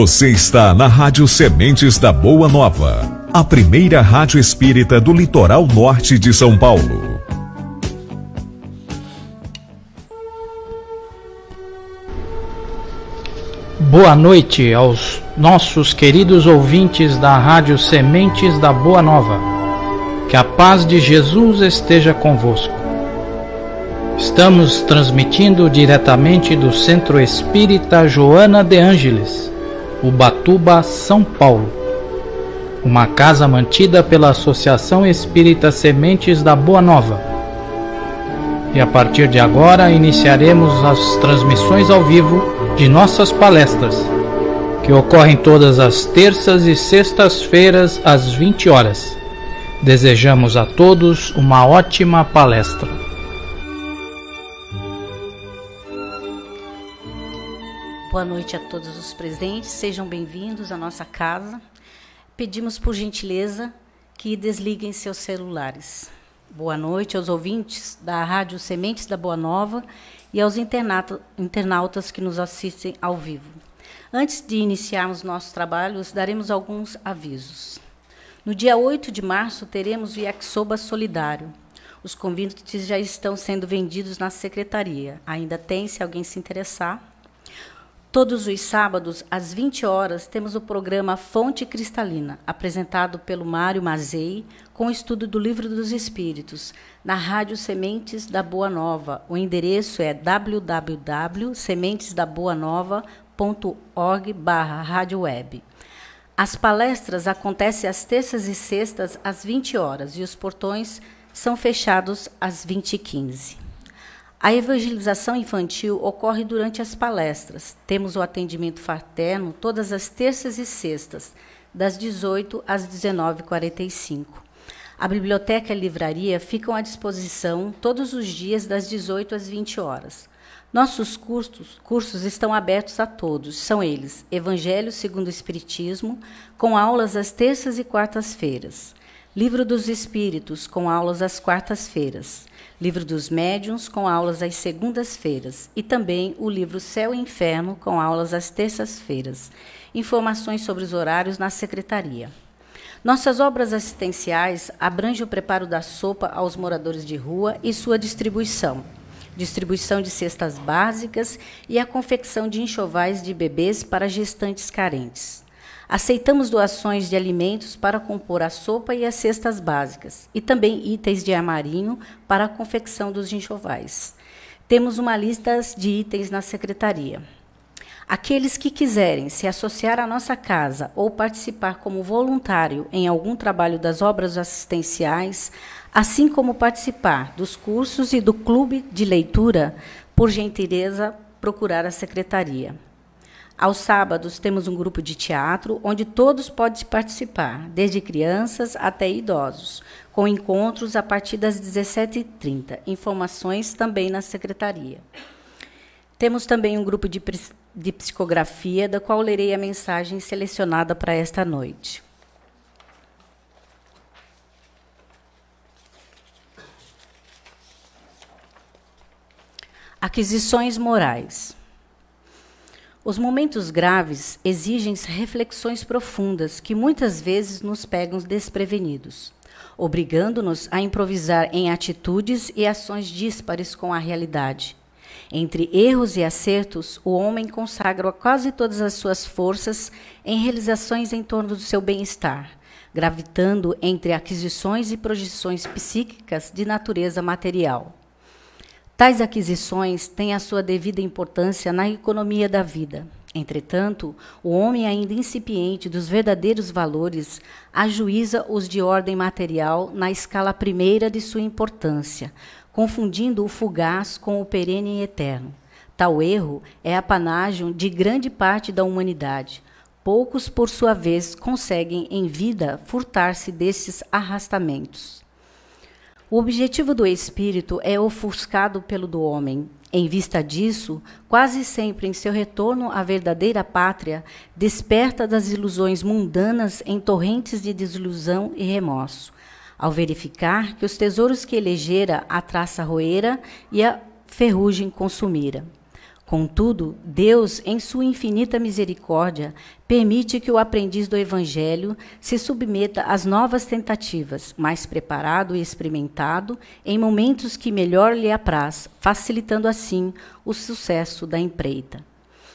Você está na Rádio Sementes da Boa Nova, a primeira rádio espírita do litoral norte de São Paulo. Boa noite aos nossos queridos ouvintes da Rádio Sementes da Boa Nova. Que a paz de Jesus esteja convosco. Estamos transmitindo diretamente do Centro Espírita Joana de Ângeles Ubatuba, São Paulo. Uma casa mantida pela Associação Espírita Sementes da Boa Nova. E a partir de agora iniciaremos as transmissões ao vivo de nossas palestras, que ocorrem todas as terças e sextas-feiras às 20 horas. Desejamos a todos uma ótima palestra. noite a todos os presentes. Sejam bem-vindos à nossa casa. Pedimos por gentileza que desliguem seus celulares. Boa noite aos ouvintes da Rádio Sementes da Boa Nova e aos internautas que nos assistem ao vivo. Antes de iniciarmos nossos trabalhos, daremos alguns avisos. No dia 8 de março, teremos o Yaksoba Solidário. Os convites já estão sendo vendidos na secretaria. Ainda tem, se alguém se interessar. Todos os sábados, às 20 horas, temos o programa Fonte Cristalina, apresentado pelo Mário Mazei, com o estudo do Livro dos Espíritos, na Rádio Sementes da Boa Nova. O endereço é www.sementesdaboanova.org barra As palestras acontecem às terças e sextas, às 20 horas, e os portões são fechados às 20h15. A evangelização infantil ocorre durante as palestras. Temos o atendimento fraterno todas as terças e sextas, das 18 às 19h45. A biblioteca e a livraria ficam à disposição todos os dias das 18 às 20 horas. Nossos cursos, cursos estão abertos a todos. São eles: Evangelho segundo o Espiritismo, com aulas às terças e quartas-feiras. Livro dos Espíritos, com aulas às quartas-feiras. Livro dos Médiuns, com aulas às segundas-feiras, e também o livro Céu e Inferno, com aulas às terças-feiras. Informações sobre os horários na secretaria. Nossas obras assistenciais abrangem o preparo da sopa aos moradores de rua e sua distribuição. Distribuição de cestas básicas e a confecção de enxovais de bebês para gestantes carentes. Aceitamos doações de alimentos para compor a sopa e as cestas básicas, e também itens de armarinho para a confecção dos enxovais. Temos uma lista de itens na secretaria. Aqueles que quiserem se associar à nossa casa ou participar como voluntário em algum trabalho das obras assistenciais, assim como participar dos cursos e do clube de leitura, por gentileza, procurar a secretaria. Aos sábados temos um grupo de teatro onde todos podem participar, desde crianças até idosos, com encontros a partir das 17h30. Informações também na secretaria. Temos também um grupo de, de psicografia, da qual lerei a mensagem selecionada para esta noite. Aquisições morais. Os momentos graves exigem reflexões profundas que muitas vezes nos pegam desprevenidos, obrigando-nos a improvisar em atitudes e ações díspares com a realidade. Entre erros e acertos, o homem consagra quase todas as suas forças em realizações em torno do seu bem-estar, gravitando entre aquisições e projeções psíquicas de natureza material. Tais aquisições têm a sua devida importância na economia da vida. Entretanto, o homem ainda incipiente dos verdadeiros valores ajuiza os de ordem material na escala primeira de sua importância, confundindo o fugaz com o perene e eterno. Tal erro é apanágio de grande parte da humanidade. Poucos, por sua vez, conseguem em vida furtar-se desses arrastamentos. O objetivo do espírito é ofuscado pelo do homem. Em vista disso, quase sempre em seu retorno à verdadeira pátria, desperta das ilusões mundanas em torrentes de desilusão e remorso, ao verificar que os tesouros que elegera a traça roeira e a ferrugem consumira. Contudo, Deus, em sua infinita misericórdia, permite que o aprendiz do Evangelho se submeta às novas tentativas, mais preparado e experimentado, em momentos que melhor lhe apraz, facilitando assim o sucesso da empreita.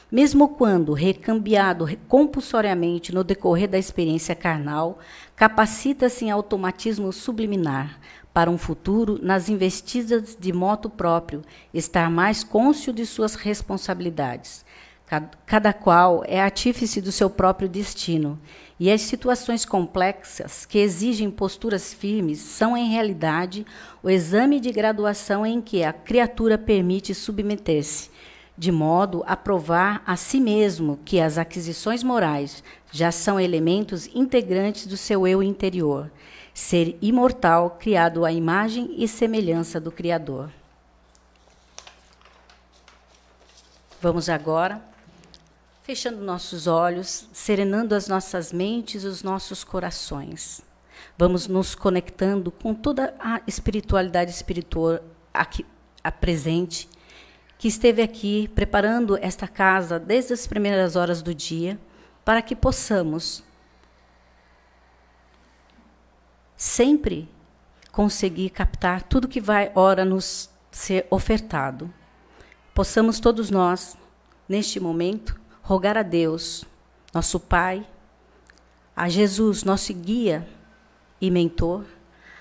Mesmo quando recambiado compulsoriamente no decorrer da experiência carnal, capacita-se em automatismo subliminar, para um futuro nas investidas de moto próprio, estar mais cônscio de suas responsabilidades. Cada qual é artífice do seu próprio destino, e as situações complexas que exigem posturas firmes são, em realidade, o exame de graduação em que a criatura permite submeter-se, de modo a provar a si mesmo que as aquisições morais já são elementos integrantes do seu eu interior ser imortal, criado à imagem e semelhança do Criador. Vamos agora, fechando nossos olhos, serenando as nossas mentes e os nossos corações. Vamos nos conectando com toda a espiritualidade espiritual aqui, a presente, que esteve aqui preparando esta casa desde as primeiras horas do dia, para que possamos sempre conseguir captar tudo que vai ora nos ser ofertado. Possamos todos nós, neste momento, rogar a Deus, nosso Pai, a Jesus, nosso guia e mentor,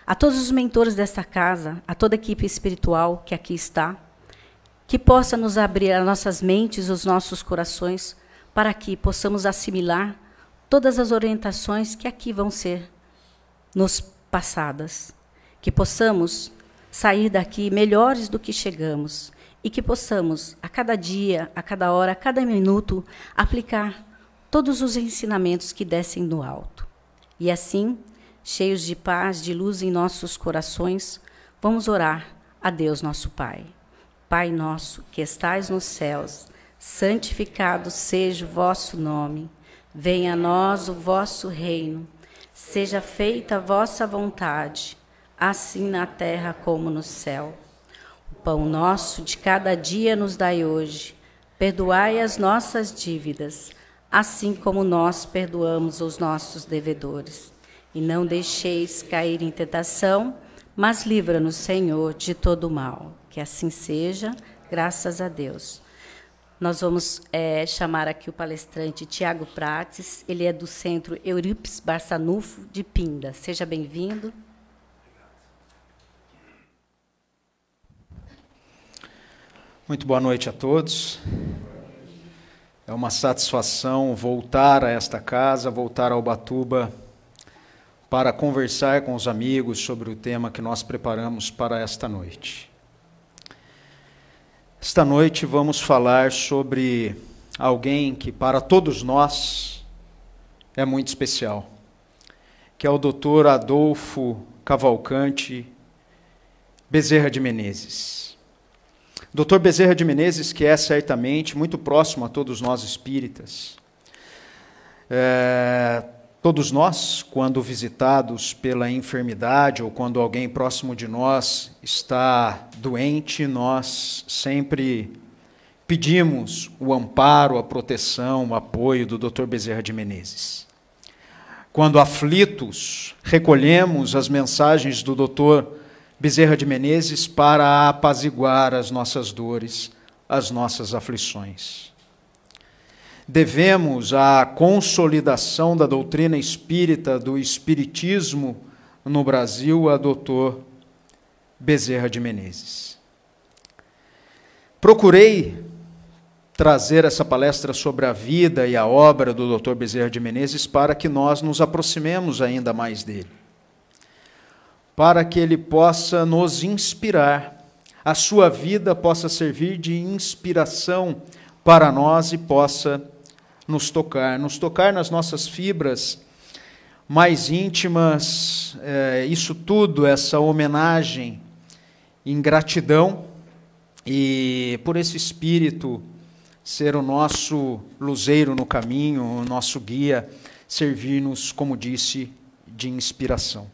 a todos os mentores desta casa, a toda a equipe espiritual que aqui está, que possa nos abrir as nossas mentes, os nossos corações, para que possamos assimilar todas as orientações que aqui vão ser nos passadas, que possamos sair daqui melhores do que chegamos e que possamos, a cada dia, a cada hora, a cada minuto, aplicar todos os ensinamentos que descem do alto. E assim, cheios de paz, de luz em nossos corações, vamos orar a Deus nosso Pai. Pai nosso que estais nos céus, santificado seja o vosso nome. Venha a nós o vosso reino. Seja feita a vossa vontade, assim na terra como no céu. O pão nosso de cada dia nos dai hoje. Perdoai as nossas dívidas, assim como nós perdoamos os nossos devedores. E não deixeis cair em tentação, mas livra-nos, Senhor, de todo mal. Que assim seja, graças a Deus. Nós vamos é, chamar aqui o palestrante Tiago Prates, ele é do Centro Eurips Barçanufo de Pinda. Seja bem-vindo. Muito boa noite a todos. É uma satisfação voltar a esta casa, voltar ao Batuba para conversar com os amigos sobre o tema que nós preparamos para esta noite. Esta noite vamos falar sobre alguém que para todos nós é muito especial, que é o Dr. Adolfo Cavalcante Bezerra de Menezes. Dr. Bezerra de Menezes, que é certamente muito próximo a todos nós espíritas, é, Todos nós, quando visitados pela enfermidade ou quando alguém próximo de nós está doente, nós sempre pedimos o amparo, a proteção, o apoio do Dr. Bezerra de Menezes. Quando aflitos, recolhemos as mensagens do Dr. Bezerra de Menezes para apaziguar as nossas dores, as nossas aflições devemos à consolidação da doutrina espírita, do espiritismo no Brasil, a doutor Bezerra de Menezes. Procurei trazer essa palestra sobre a vida e a obra do Dr. Bezerra de Menezes para que nós nos aproximemos ainda mais dele. Para que ele possa nos inspirar, a sua vida possa servir de inspiração para nós e possa nos tocar, nos tocar nas nossas fibras mais íntimas, é, isso tudo, essa homenagem em gratidão e por esse espírito ser o nosso luzeiro no caminho, o nosso guia, servir-nos, como disse, de inspiração.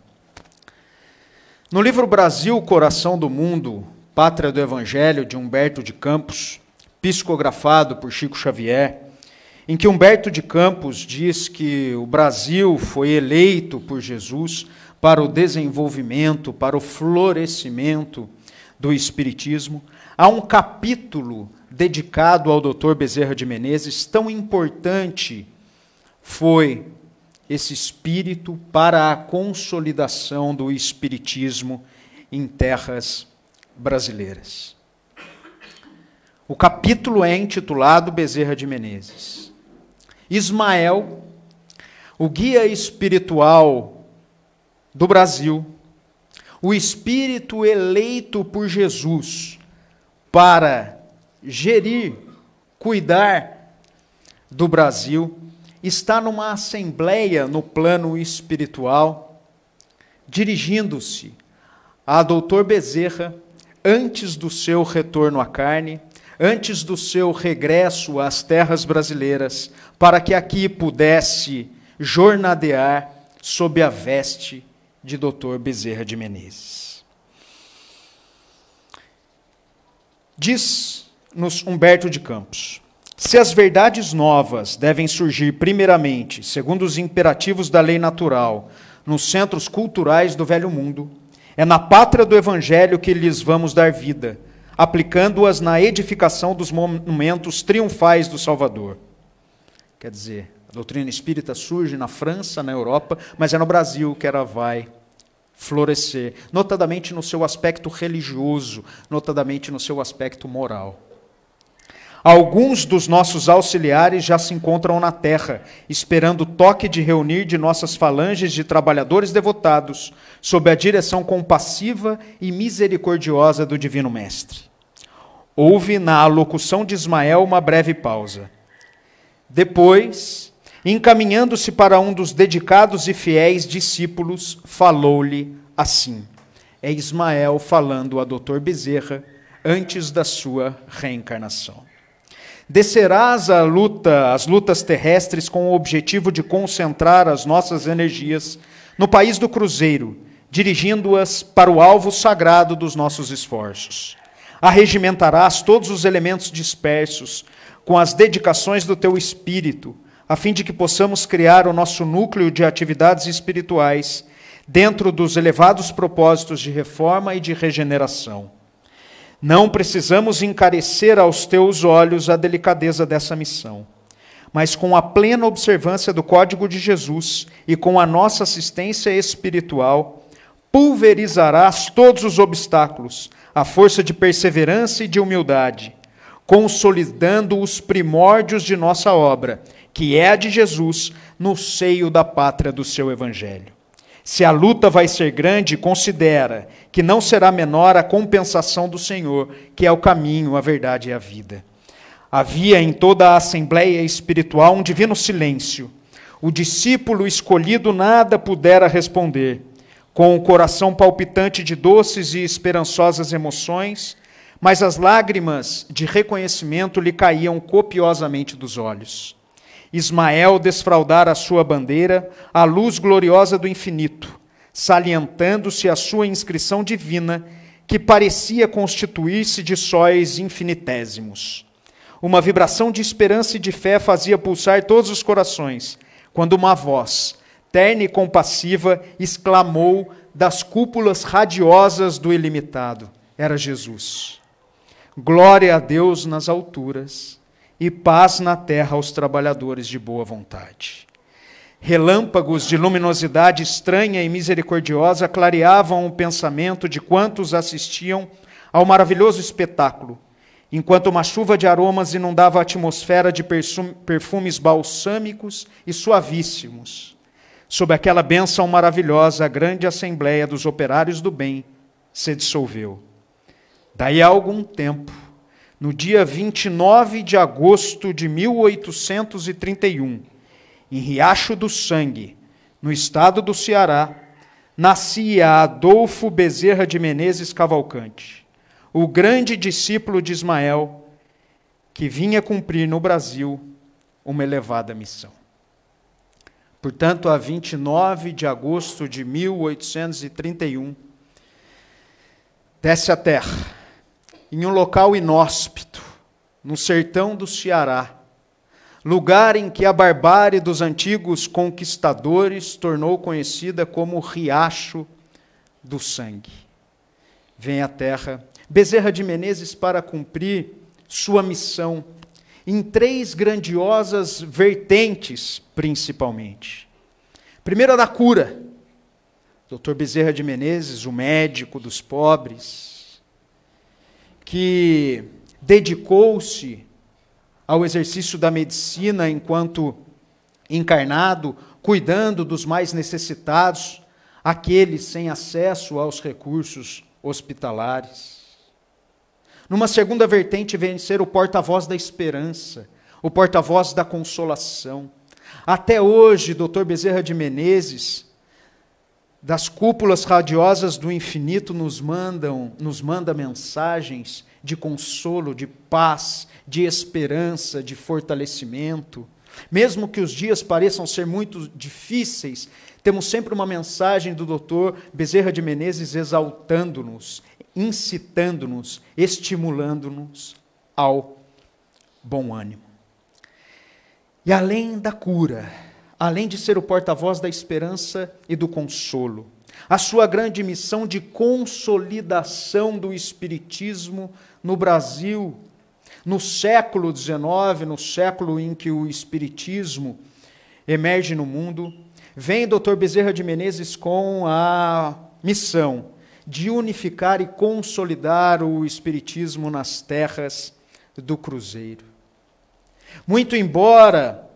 No livro Brasil, Coração do Mundo, Pátria do Evangelho, de Humberto de Campos, psicografado por Chico Xavier, em que Humberto de Campos diz que o Brasil foi eleito por Jesus para o desenvolvimento, para o florescimento do Espiritismo, há um capítulo dedicado ao Dr. Bezerra de Menezes, tão importante foi esse espírito para a consolidação do Espiritismo em terras brasileiras. O capítulo é intitulado Bezerra de Menezes. Ismael, o guia espiritual do Brasil, o espírito eleito por Jesus para gerir, cuidar do Brasil, está numa assembleia no plano espiritual, dirigindo-se a doutor Bezerra antes do seu retorno à carne antes do seu regresso às terras brasileiras, para que aqui pudesse jornadear sob a veste de Dr. Bezerra de Menezes. Diz-nos Humberto de Campos: se as verdades novas devem surgir primeiramente, segundo os imperativos da lei natural, nos centros culturais do velho mundo, é na pátria do evangelho que lhes vamos dar vida aplicando-as na edificação dos monumentos triunfais do Salvador. Quer dizer, a doutrina espírita surge na França, na Europa, mas é no Brasil que ela vai florescer, notadamente no seu aspecto religioso, notadamente no seu aspecto moral. Alguns dos nossos auxiliares já se encontram na terra, esperando o toque de reunir de nossas falanges de trabalhadores devotados, sob a direção compassiva e misericordiosa do Divino Mestre. Houve na alocução de Ismael uma breve pausa. Depois, encaminhando-se para um dos dedicados e fiéis discípulos, falou-lhe assim: É Ismael falando a Dr. Bezerra antes da sua reencarnação. Descerás a luta, as lutas terrestres com o objetivo de concentrar as nossas energias no país do cruzeiro, dirigindo-as para o alvo sagrado dos nossos esforços. Arregimentarás todos os elementos dispersos com as dedicações do teu espírito, a fim de que possamos criar o nosso núcleo de atividades espirituais dentro dos elevados propósitos de reforma e de regeneração. Não precisamos encarecer aos teus olhos a delicadeza dessa missão, mas com a plena observância do código de Jesus e com a nossa assistência espiritual, pulverizarás todos os obstáculos a força de perseverança e de humildade, consolidando os primórdios de nossa obra, que é a de Jesus, no seio da pátria do seu Evangelho. Se a luta vai ser grande, considera que não será menor a compensação do Senhor, que é o caminho, a verdade e a vida. Havia em toda a assembleia espiritual um divino silêncio. O discípulo escolhido nada pudera responder com o coração palpitante de doces e esperançosas emoções, mas as lágrimas de reconhecimento lhe caíam copiosamente dos olhos. Ismael desfraldara a sua bandeira, a luz gloriosa do infinito, salientando-se a sua inscrição divina, que parecia constituir-se de sóis infinitésimos. Uma vibração de esperança e de fé fazia pulsar todos os corações, quando uma voz, terna e compassiva, exclamou das cúpulas radiosas do ilimitado: Era Jesus. Glória a Deus nas alturas e paz na terra aos trabalhadores de boa vontade. Relâmpagos de luminosidade estranha e misericordiosa clareavam o pensamento de quantos assistiam ao maravilhoso espetáculo, enquanto uma chuva de aromas inundava a atmosfera de perfumes balsâmicos e suavíssimos sob aquela bênção maravilhosa, a grande assembleia dos operários do bem se dissolveu. Daí a algum tempo, no dia 29 de agosto de 1831, em Riacho do Sangue, no estado do Ceará, nascia Adolfo Bezerra de Menezes Cavalcante, o grande discípulo de Ismael, que vinha cumprir no Brasil uma elevada missão. Portanto, a 29 de agosto de 1831, desce a terra, em um local inóspito, no sertão do Ceará, lugar em que a barbárie dos antigos conquistadores tornou conhecida como Riacho do Sangue. Vem a terra Bezerra de Menezes para cumprir sua missão em três grandiosas vertentes, principalmente. Primeiro, a da cura. Dr. Bezerra de Menezes, o médico dos pobres, que dedicou-se ao exercício da medicina enquanto encarnado, cuidando dos mais necessitados, aqueles sem acesso aos recursos hospitalares. Numa segunda vertente, vem ser o porta-voz da esperança, o porta-voz da consolação. Até hoje, Dr. Bezerra de Menezes, das cúpulas radiosas do infinito nos mandam, nos manda mensagens de consolo, de paz, de esperança, de fortalecimento. Mesmo que os dias pareçam ser muito difíceis, temos sempre uma mensagem do doutor Bezerra de Menezes exaltando-nos, incitando-nos, estimulando-nos ao bom ânimo. E além da cura, além de ser o porta-voz da esperança e do consolo, a sua grande missão de consolidação do Espiritismo no Brasil, no século XIX, no século em que o Espiritismo emerge no mundo, vem Dr. Bezerra de Menezes com a missão de unificar e consolidar o Espiritismo nas terras do Cruzeiro. Muito embora,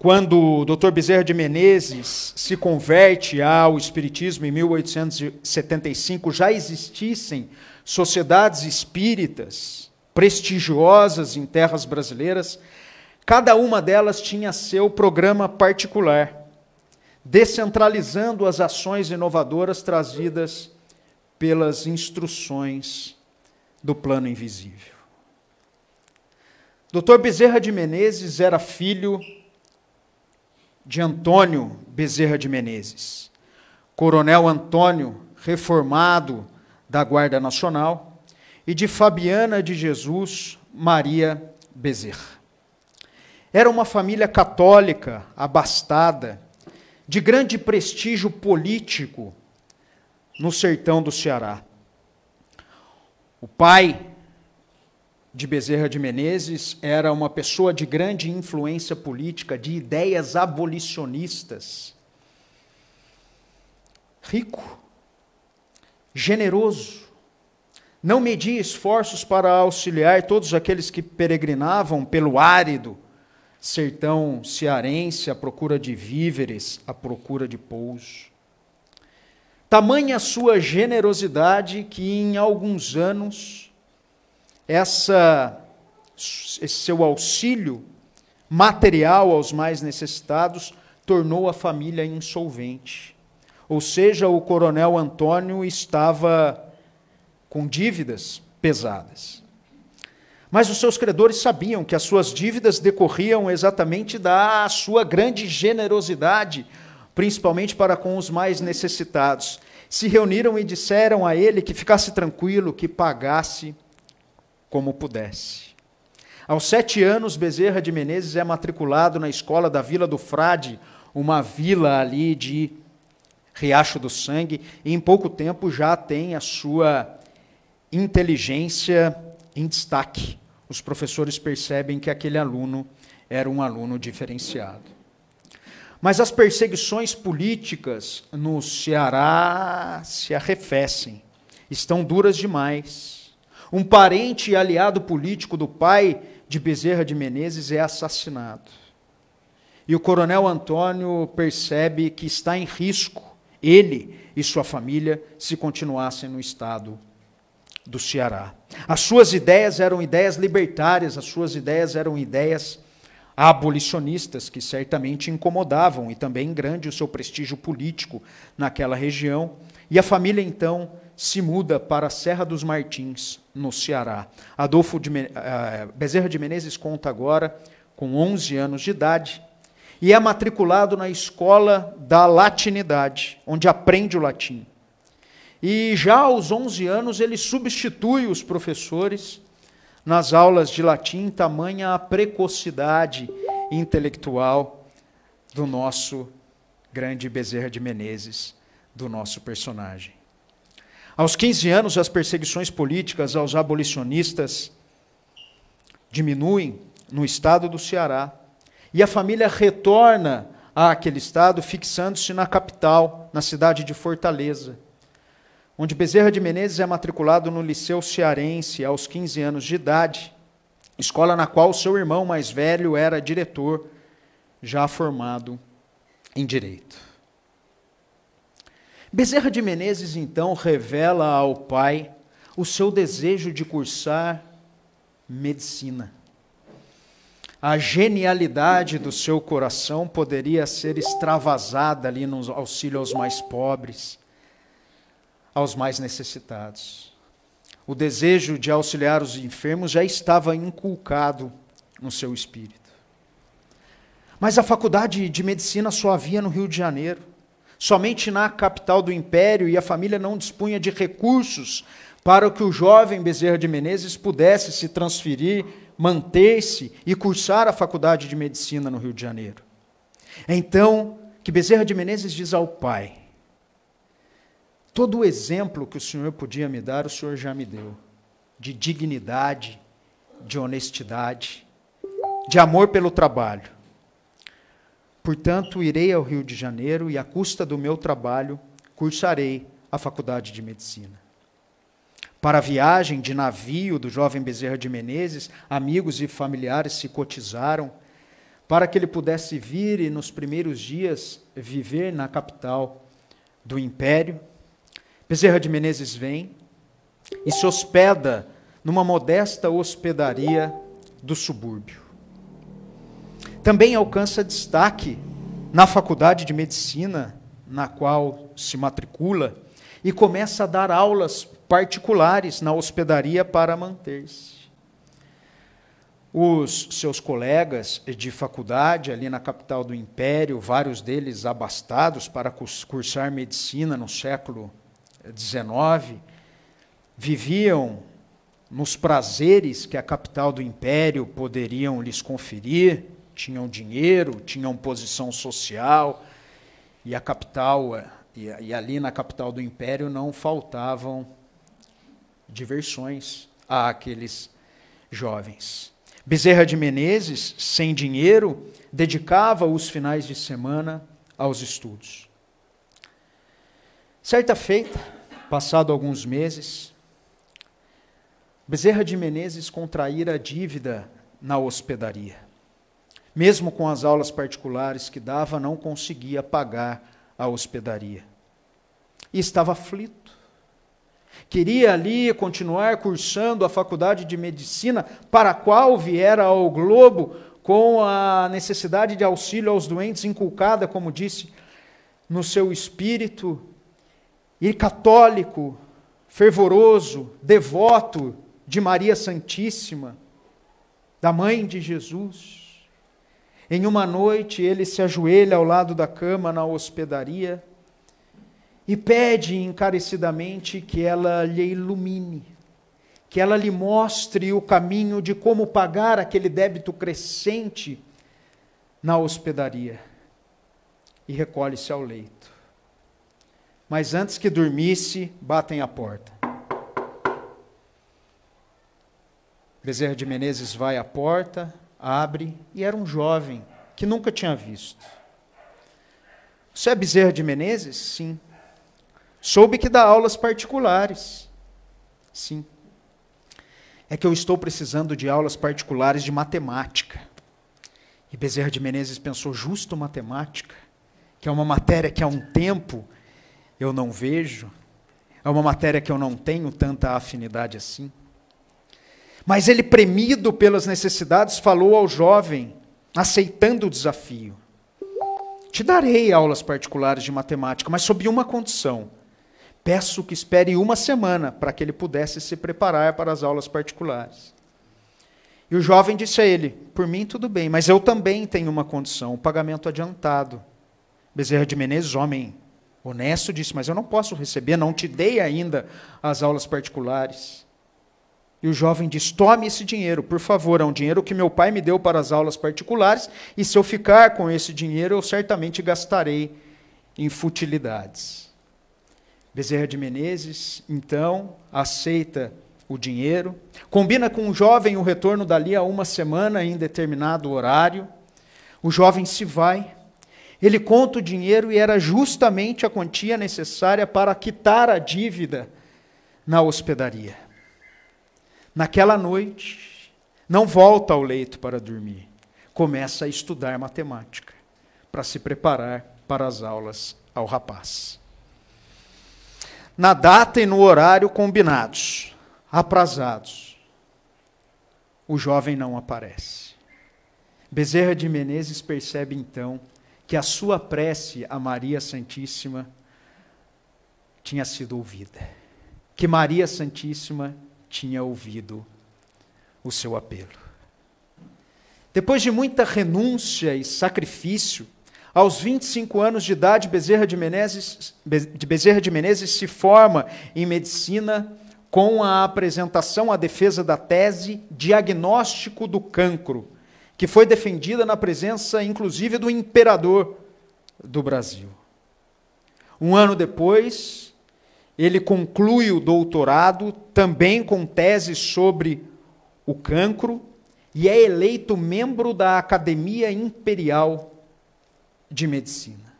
quando o Dr. Bezerra de Menezes se converte ao Espiritismo em 1875, já existissem sociedades espíritas prestigiosas em terras brasileiras, cada uma delas tinha seu programa particular descentralizando as ações inovadoras trazidas pelas instruções do plano invisível. Dr. Bezerra de Menezes era filho de Antônio Bezerra de Menezes, coronel Antônio, reformado da Guarda Nacional, e de Fabiana de Jesus Maria Bezerra. Era uma família católica, abastada, de grande prestígio político no sertão do Ceará. O pai de Bezerra de Menezes era uma pessoa de grande influência política, de ideias abolicionistas. Rico, generoso, não media esforços para auxiliar todos aqueles que peregrinavam pelo árido sertão cearense à procura de víveres, à procura de pouso. Tamanha sua generosidade que em alguns anos essa, esse seu auxílio material aos mais necessitados tornou a família insolvente. Ou seja, o coronel Antônio estava com dívidas pesadas. Mas os seus credores sabiam que as suas dívidas decorriam exatamente da sua grande generosidade, principalmente para com os mais necessitados. Se reuniram e disseram a ele que ficasse tranquilo, que pagasse como pudesse. Aos sete anos, Bezerra de Menezes é matriculado na escola da Vila do Frade, uma vila ali de Riacho do Sangue, e em pouco tempo já tem a sua inteligência em destaque. Os professores percebem que aquele aluno era um aluno diferenciado. Mas as perseguições políticas no Ceará se arrefecem, estão duras demais. Um parente e aliado político do pai de Bezerra de Menezes é assassinado. E o coronel Antônio percebe que está em risco, ele e sua família, se continuassem no estado do Ceará. As suas ideias eram ideias libertárias, as suas ideias eram ideias abolicionistas que certamente incomodavam e também grande o seu prestígio político naquela região. E a família então se muda para a Serra dos Martins, no Ceará. Adolfo de, eh, eh, Bezerra de Menezes conta agora com 11 anos de idade e é matriculado na escola da latinidade, onde aprende o latim. E já aos 11 anos ele substitui os professores nas aulas de latim, tamanha a precocidade intelectual do nosso grande Bezerra de Menezes, do nosso personagem. Aos 15 anos, as perseguições políticas aos abolicionistas diminuem no estado do Ceará e a família retorna àquele estado, fixando-se na capital, na cidade de Fortaleza onde Bezerra de Menezes é matriculado no Liceu Cearense aos 15 anos de idade, escola na qual seu irmão mais velho era diretor, já formado em direito. Bezerra de Menezes então revela ao pai o seu desejo de cursar medicina. A genialidade do seu coração poderia ser extravasada ali no auxílio aos mais pobres aos mais necessitados. O desejo de auxiliar os enfermos já estava inculcado no seu espírito. Mas a faculdade de medicina só havia no Rio de Janeiro, somente na capital do império, e a família não dispunha de recursos para que o jovem Bezerra de Menezes pudesse se transferir, manter-se e cursar a faculdade de medicina no Rio de Janeiro. É então que Bezerra de Menezes diz ao pai: Todo o exemplo que o Senhor podia me dar, o Senhor já me deu. De dignidade, de honestidade, de amor pelo trabalho. Portanto, irei ao Rio de Janeiro e, à custa do meu trabalho, cursarei a faculdade de medicina. Para a viagem de navio do jovem Bezerra de Menezes, amigos e familiares se cotizaram para que ele pudesse vir e, nos primeiros dias, viver na capital do império Bezerra de Menezes vem e se hospeda numa modesta hospedaria do subúrbio. Também alcança destaque na faculdade de medicina, na qual se matricula, e começa a dar aulas particulares na hospedaria para manter-se. Os seus colegas de faculdade ali na capital do império, vários deles abastados para cursar medicina no século XIX, viviam nos prazeres que a capital do império poderiam lhes conferir, tinham dinheiro, tinham posição social, e a capital eh, e, e ali na capital do império não faltavam diversões àqueles jovens. Bezerra de Menezes, sem dinheiro, dedicava os finais de semana aos estudos. Certa feita, Passado alguns meses, Bezerra de Menezes contraíra dívida na hospedaria. Mesmo com as aulas particulares que dava, não conseguia pagar a hospedaria. E estava aflito. Queria ali continuar cursando a faculdade de medicina, para a qual viera ao Globo com a necessidade de auxílio aos doentes inculcada, como disse, no seu espírito e católico, fervoroso, devoto de Maria Santíssima, da mãe de Jesus. Em uma noite, ele se ajoelha ao lado da cama na hospedaria e pede encarecidamente que ela lhe ilumine, que ela lhe mostre o caminho de como pagar aquele débito crescente na hospedaria. E recolhe-se ao leito mas antes que dormisse, batem à porta. Bezerra de Menezes vai à porta, abre, e era um jovem que nunca tinha visto. Você é Bezerra de Menezes? Sim. Soube que dá aulas particulares. Sim. É que eu estou precisando de aulas particulares de matemática. E Bezerra de Menezes pensou: justo matemática, que é uma matéria que há um tempo eu não vejo, é uma matéria que eu não tenho tanta afinidade assim. Mas ele, premido pelas necessidades, falou ao jovem, aceitando o desafio: Te darei aulas particulares de matemática, mas sob uma condição. Peço que espere uma semana para que ele pudesse se preparar para as aulas particulares. E o jovem disse a ele: Por mim, tudo bem, mas eu também tenho uma condição: o pagamento adiantado. Bezerra de Menezes, homem Honesto disse: Mas eu não posso receber, não te dei ainda as aulas particulares. E o jovem diz: Tome esse dinheiro, por favor, é um dinheiro que meu pai me deu para as aulas particulares, e se eu ficar com esse dinheiro, eu certamente gastarei em futilidades. Bezerra de Menezes, então, aceita o dinheiro, combina com o jovem o retorno dali a uma semana em determinado horário. O jovem se vai, ele conta o dinheiro e era justamente a quantia necessária para quitar a dívida na hospedaria. Naquela noite, não volta ao leito para dormir. Começa a estudar matemática para se preparar para as aulas ao rapaz. Na data e no horário combinados, aprazados, o jovem não aparece. Bezerra de Menezes percebe então que a sua prece a Maria Santíssima tinha sido ouvida, que Maria Santíssima tinha ouvido o seu apelo. Depois de muita renúncia e sacrifício, aos 25 anos de idade, Bezerra de Menezes, Bezerra de Menezes se forma em medicina com a apresentação à defesa da tese Diagnóstico do Cancro, que foi defendida na presença, inclusive, do imperador do Brasil. Um ano depois, ele conclui o doutorado, também com tese sobre o cancro, e é eleito membro da Academia Imperial de Medicina.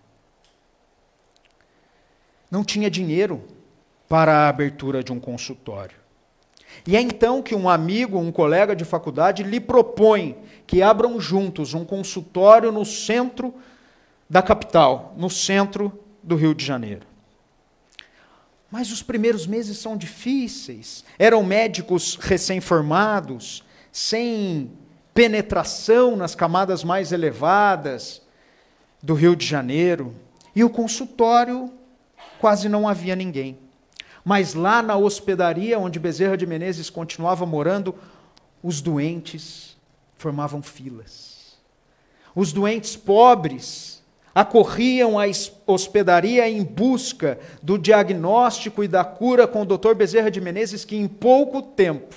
Não tinha dinheiro para a abertura de um consultório. E é então que um amigo, um colega de faculdade, lhe propõe que abram juntos um consultório no centro da capital, no centro do Rio de Janeiro. Mas os primeiros meses são difíceis. Eram médicos recém-formados, sem penetração nas camadas mais elevadas do Rio de Janeiro. E o consultório quase não havia ninguém. Mas lá na hospedaria onde Bezerra de Menezes continuava morando, os doentes formavam filas. Os doentes pobres acorriam à hospedaria em busca do diagnóstico e da cura com o Dr. Bezerra de Menezes, que em pouco tempo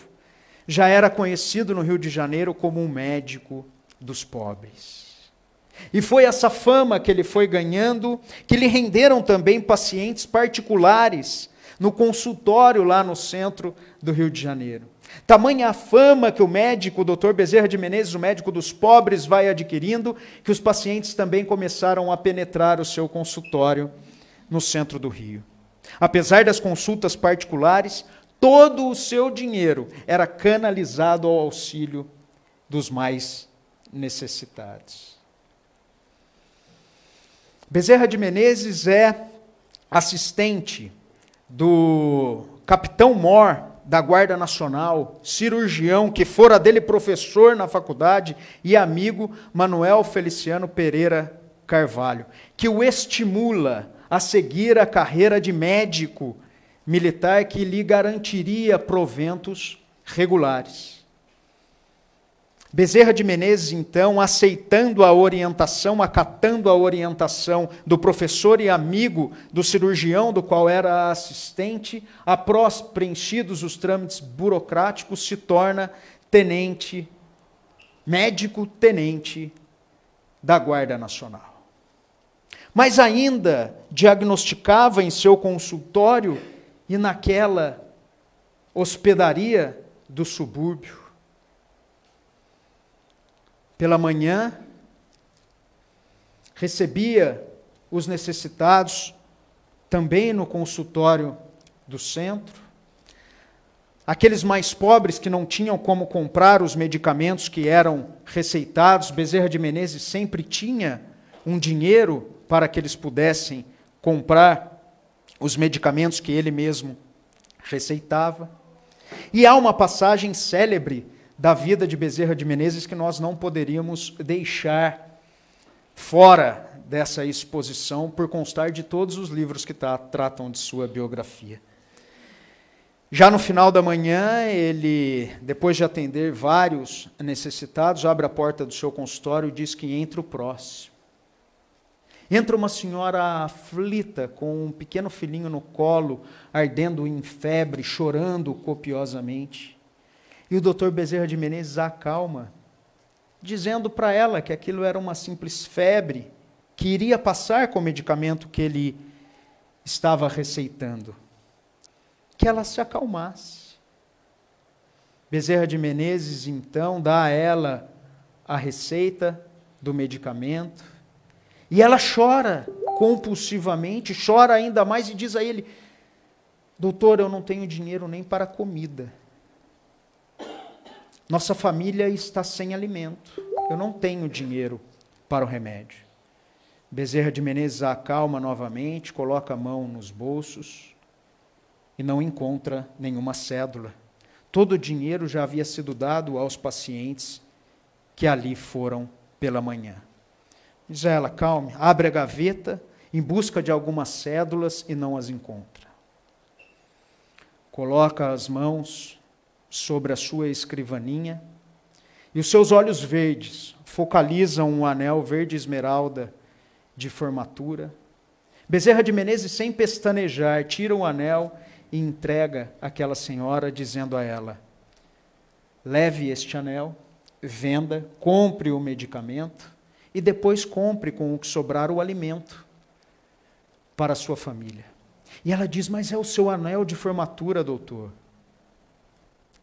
já era conhecido no Rio de Janeiro como um médico dos pobres. E foi essa fama que ele foi ganhando que lhe renderam também pacientes particulares no consultório lá no centro do Rio de Janeiro. Tamanha a fama que o médico, o doutor Bezerra de Menezes, o médico dos pobres, vai adquirindo, que os pacientes também começaram a penetrar o seu consultório no centro do Rio. Apesar das consultas particulares, todo o seu dinheiro era canalizado ao auxílio dos mais necessitados. Bezerra de Menezes é assistente do capitão Mor da Guarda Nacional, cirurgião que fora dele professor na faculdade e amigo Manuel Feliciano Pereira Carvalho, que o estimula a seguir a carreira de médico militar que lhe garantiria proventos regulares. Bezerra de Menezes, então, aceitando a orientação, acatando a orientação do professor e amigo do cirurgião, do qual era assistente, após preenchidos os trâmites burocráticos, se torna tenente, médico-tenente da Guarda Nacional. Mas ainda diagnosticava em seu consultório e naquela hospedaria do subúrbio pela manhã, recebia os necessitados também no consultório do centro. Aqueles mais pobres que não tinham como comprar os medicamentos que eram receitados, Bezerra de Menezes sempre tinha um dinheiro para que eles pudessem comprar os medicamentos que ele mesmo receitava. E há uma passagem célebre da vida de Bezerra de Menezes que nós não poderíamos deixar fora dessa exposição por constar de todos os livros que tá, tratam de sua biografia. Já no final da manhã, ele, depois de atender vários necessitados, abre a porta do seu consultório e diz que entra o próximo. Entra uma senhora aflita, com um pequeno filhinho no colo, ardendo em febre, chorando copiosamente. E o doutor Bezerra de Menezes a acalma, dizendo para ela que aquilo era uma simples febre que iria passar com o medicamento que ele estava receitando. Que ela se acalmasse. Bezerra de Menezes, então, dá a ela a receita do medicamento. E ela chora compulsivamente, chora ainda mais e diz a ele: Doutor, eu não tenho dinheiro nem para comida. Nossa família está sem alimento. Eu não tenho dinheiro para o remédio. Bezerra de Menezes acalma novamente, coloca a mão nos bolsos e não encontra nenhuma cédula. Todo o dinheiro já havia sido dado aos pacientes que ali foram pela manhã. Diz ela, calme, abre a gaveta em busca de algumas cédulas e não as encontra. Coloca as mãos sobre a sua escrivaninha, e os seus olhos verdes focalizam um anel verde esmeralda de formatura. Bezerra de Menezes, sem pestanejar, tira o anel e entrega àquela senhora, dizendo a ela: leve este anel, venda, compre o medicamento e depois compre com o que sobrar o alimento para a sua família. E ela diz: Mas é o seu anel de formatura, doutor.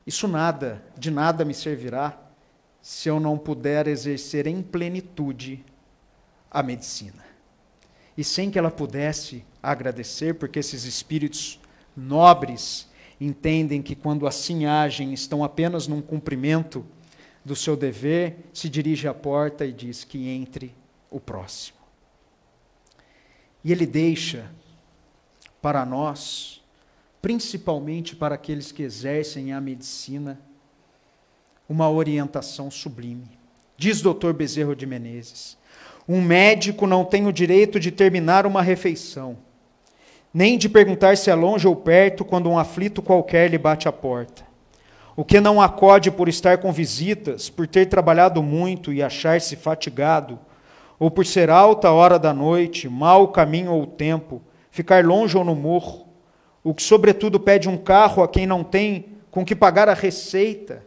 Isso nada, de nada me servirá se eu não puder exercer em plenitude a medicina. E sem que ela pudesse agradecer, porque esses espíritos nobres entendem que quando assim agem, estão apenas num cumprimento do seu dever, se dirige à porta e diz que entre o próximo. E ele deixa para nós principalmente para aqueles que exercem a medicina, uma orientação sublime. Diz Dr. Bezerro de Menezes: um médico não tem o direito de terminar uma refeição, nem de perguntar se é longe ou perto quando um aflito qualquer lhe bate à porta. O que não acode por estar com visitas, por ter trabalhado muito e achar-se fatigado, ou por ser alta hora da noite, mau caminho ou tempo, ficar longe ou no morro, o que, sobretudo, pede um carro a quem não tem com que pagar a receita,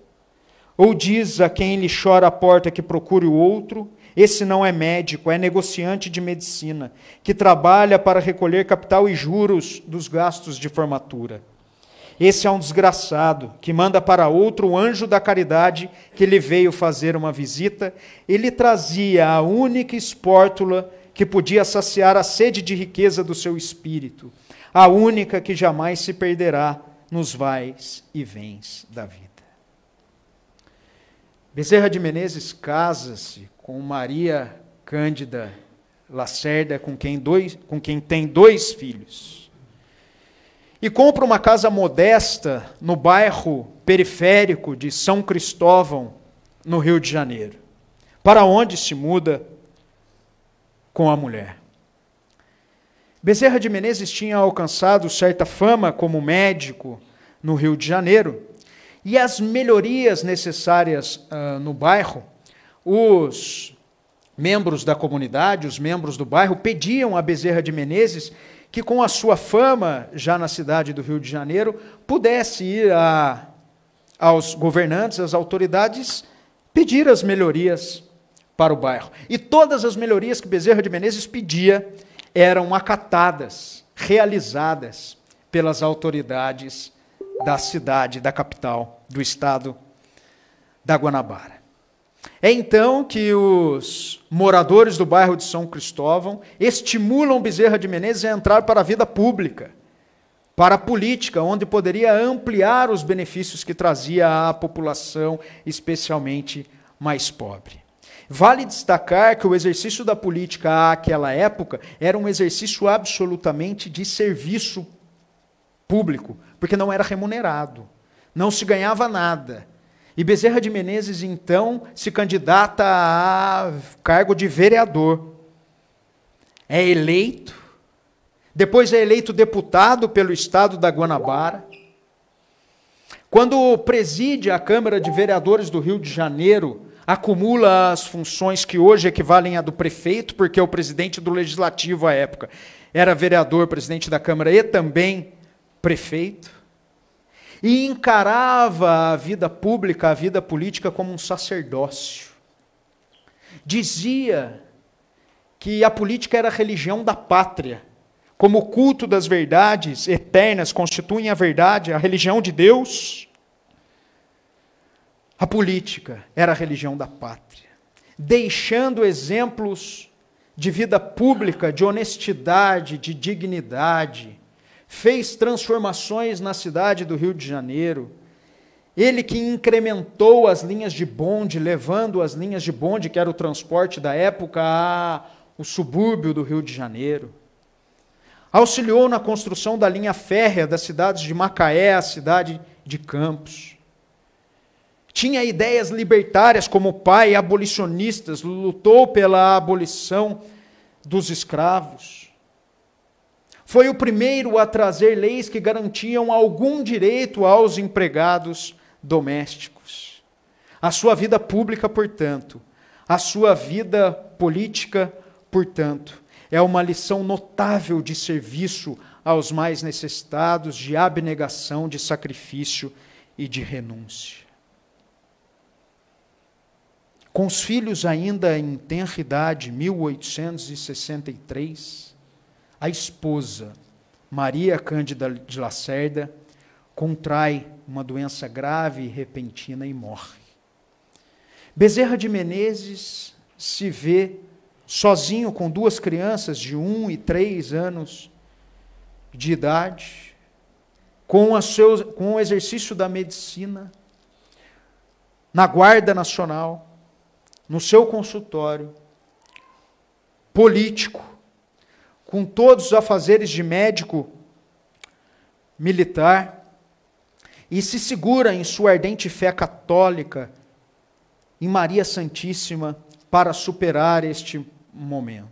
ou diz a quem lhe chora à porta que procure o outro, esse não é médico, é negociante de medicina, que trabalha para recolher capital e juros dos gastos de formatura. Esse é um desgraçado que manda para outro o anjo da caridade que lhe veio fazer uma visita. Ele trazia a única espórtula que podia saciar a sede de riqueza do seu espírito a única que jamais se perderá nos vais e vens da vida. Bezerra de Menezes casa-se com Maria Cândida Lacerda, com quem, dois, com quem tem dois filhos. E compra uma casa modesta no bairro periférico de São Cristóvão, no Rio de Janeiro, para onde se muda com a mulher. Bezerra de Menezes tinha alcançado certa fama como médico no Rio de Janeiro, e as melhorias necessárias uh, no bairro, os membros da comunidade, os membros do bairro, pediam a Bezerra de Menezes que, com a sua fama já na cidade do Rio de Janeiro, pudesse ir a, aos governantes, às autoridades, pedir as melhorias para o bairro. E todas as melhorias que Bezerra de Menezes pedia, eram acatadas, realizadas pelas autoridades da cidade, da capital, do estado da Guanabara. É então que os moradores do bairro de São Cristóvão estimulam Bezerra de Menezes a entrar para a vida pública, para a política, onde poderia ampliar os benefícios que trazia à população, especialmente mais pobre. Vale destacar que o exercício da política àquela época era um exercício absolutamente de serviço público, porque não era remunerado, não se ganhava nada. E Bezerra de Menezes, então, se candidata a cargo de vereador. É eleito, depois é eleito deputado pelo estado da Guanabara. Quando preside a Câmara de Vereadores do Rio de Janeiro, acumula as funções que hoje equivalem à do prefeito, porque o presidente do legislativo à época era vereador, presidente da Câmara e também prefeito. E encarava a vida pública, a vida política como um sacerdócio. Dizia que a política era a religião da pátria, como o culto das verdades eternas constituem a verdade, a religião de Deus a política era a religião da pátria, deixando exemplos de vida pública, de honestidade, de dignidade. Fez transformações na cidade do Rio de Janeiro. Ele que incrementou as linhas de bonde, levando as linhas de bonde, que era o transporte da época, ao subúrbio do Rio de Janeiro. Auxiliou na construção da linha férrea das cidades de Macaé, a cidade de Campos tinha ideias libertárias como pai, abolicionistas, lutou pela abolição dos escravos. Foi o primeiro a trazer leis que garantiam algum direito aos empregados domésticos. A sua vida pública, portanto, a sua vida política, portanto, é uma lição notável de serviço aos mais necessitados, de abnegação, de sacrifício e de renúncia com os filhos ainda em tenra idade, 1863, a esposa, Maria Cândida de Lacerda, contrai uma doença grave e repentina e morre. Bezerra de Menezes se vê sozinho com duas crianças de um e três anos de idade, com, seu, com o exercício da medicina, na Guarda Nacional, no seu consultório, político, com todos os afazeres de médico militar, e se segura em sua ardente fé católica em Maria Santíssima para superar este momento.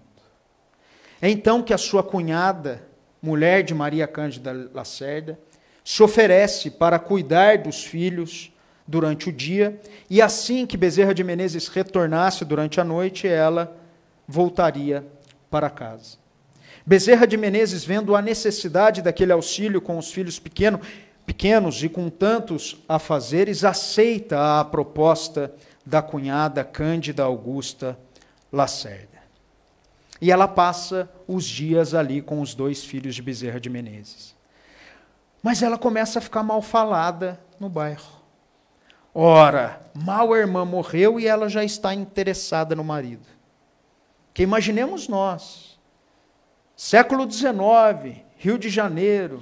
É então que a sua cunhada, mulher de Maria Cândida Lacerda, se oferece para cuidar dos filhos durante o dia, e assim que Bezerra de Menezes retornasse durante a noite, ela voltaria para casa. Bezerra de Menezes, vendo a necessidade daquele auxílio com os filhos pequeno, pequenos e com tantos afazeres, aceita a proposta da cunhada Cândida Augusta Lacerda. E ela passa os dias ali com os dois filhos de Bezerra de Menezes. Mas ela começa a ficar mal falada no bairro. Ora, mal a irmã morreu e ela já está interessada no marido. Que imaginemos nós. Século XIX, Rio de Janeiro.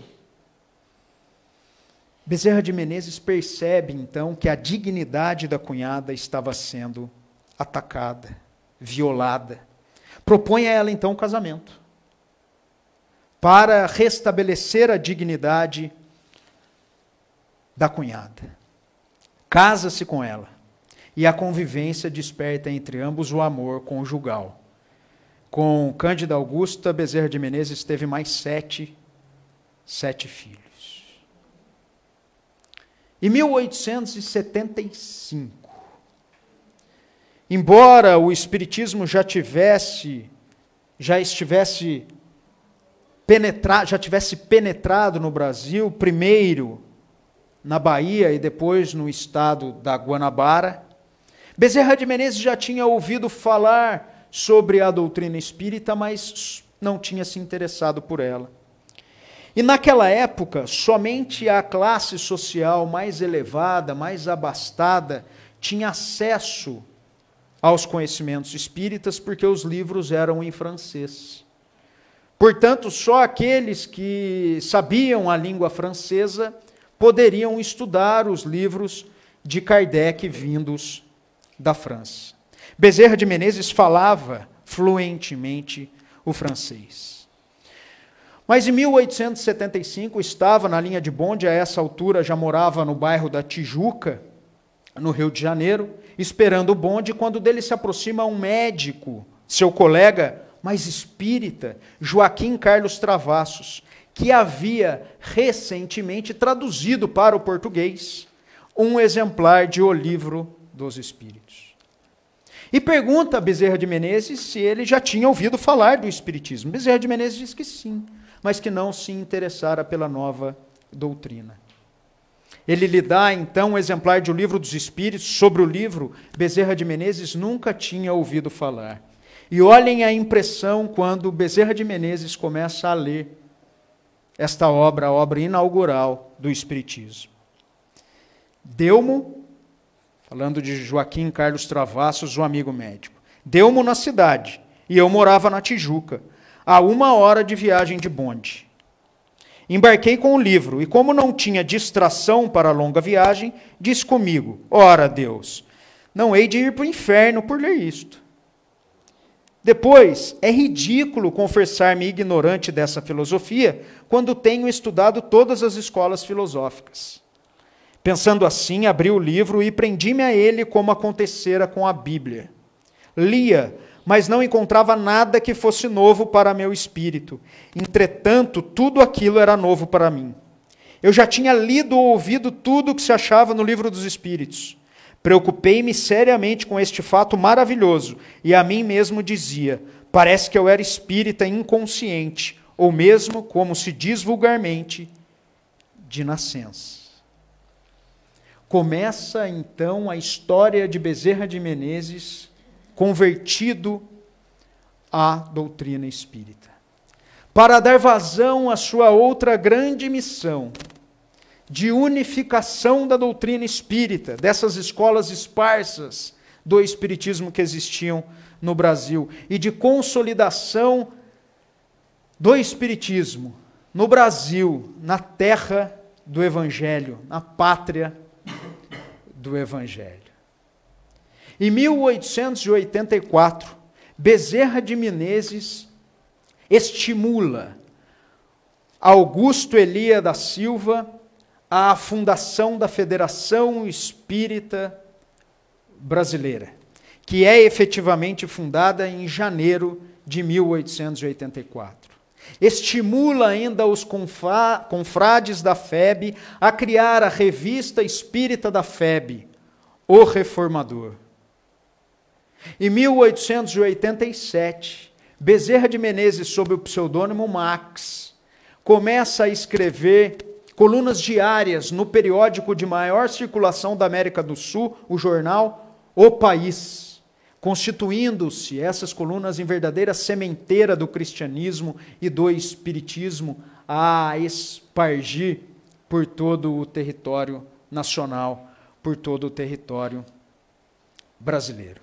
Bezerra de Menezes percebe então que a dignidade da cunhada estava sendo atacada, violada. Propõe a ela então o um casamento. Para restabelecer a dignidade da cunhada casa-se com ela. E a convivência desperta entre ambos o amor conjugal. Com Cândida Augusta, Bezerra de Menezes teve mais sete, sete filhos. Em 1875, embora o Espiritismo já tivesse, já estivesse penetrar, já tivesse penetrado no Brasil, primeiro na Bahia e depois no estado da Guanabara. Bezerra de Menezes já tinha ouvido falar sobre a doutrina espírita, mas não tinha se interessado por ela. E naquela época, somente a classe social mais elevada, mais abastada, tinha acesso aos conhecimentos espíritas, porque os livros eram em francês. Portanto, só aqueles que sabiam a língua francesa poderiam estudar os livros de Kardec vindos da França. Bezerra de Menezes falava fluentemente o francês. Mas em 1875 estava na linha de bonde, a essa altura já morava no bairro da Tijuca, no Rio de Janeiro, esperando o bonde, quando dele se aproxima um médico, seu colega, mas espírita, Joaquim Carlos Travassos, que havia recentemente traduzido para o português um exemplar de O Livro dos Espíritos. E pergunta a Bezerra de Menezes se ele já tinha ouvido falar do Espiritismo. Bezerra de Menezes diz que sim, mas que não se interessara pela nova doutrina. Ele lhe dá então um exemplar de O Livro dos Espíritos. Sobre o livro, Bezerra de Menezes nunca tinha ouvido falar. E olhem a impressão quando Bezerra de Menezes começa a ler esta obra, a obra inaugural do Espiritismo. Delmo, falando de Joaquim Carlos Travassos, o um amigo médico. Delmo na cidade, e eu morava na Tijuca, a uma hora de viagem de bonde. Embarquei com o livro, e como não tinha distração para a longa viagem, disse comigo: Ora, Deus, não hei de ir para o inferno por ler isto. Depois, é ridículo confessar-me ignorante dessa filosofia quando tenho estudado todas as escolas filosóficas. Pensando assim, abri o livro e prendi-me a ele como acontecera com a Bíblia. Lia, mas não encontrava nada que fosse novo para meu espírito. Entretanto, tudo aquilo era novo para mim. Eu já tinha lido ou ouvido tudo o que se achava no livro dos Espíritos. Preocupei-me seriamente com este fato maravilhoso e a mim mesmo dizia: parece que eu era espírita inconsciente, ou mesmo, como se diz vulgarmente, de nascença. Começa então a história de Bezerra de Menezes convertido à doutrina espírita. Para dar vazão à sua outra grande missão, de unificação da doutrina espírita, dessas escolas esparsas do espiritismo que existiam no Brasil e de consolidação do espiritismo no Brasil, na terra do evangelho, na pátria do evangelho. Em 1884, Bezerra de Menezes estimula Augusto Elia da Silva à fundação da Federação Espírita Brasileira, que é efetivamente fundada em janeiro de 1884. Estimula ainda os confrades da FEB a criar a revista espírita da FEB, O Reformador. Em 1887, Bezerra de Menezes, sob o pseudônimo Max, começa a escrever Colunas diárias no periódico de maior circulação da América do Sul, o jornal O País. Constituindo-se essas colunas em verdadeira sementeira do cristianismo e do espiritismo a espargir por todo o território nacional, por todo o território brasileiro.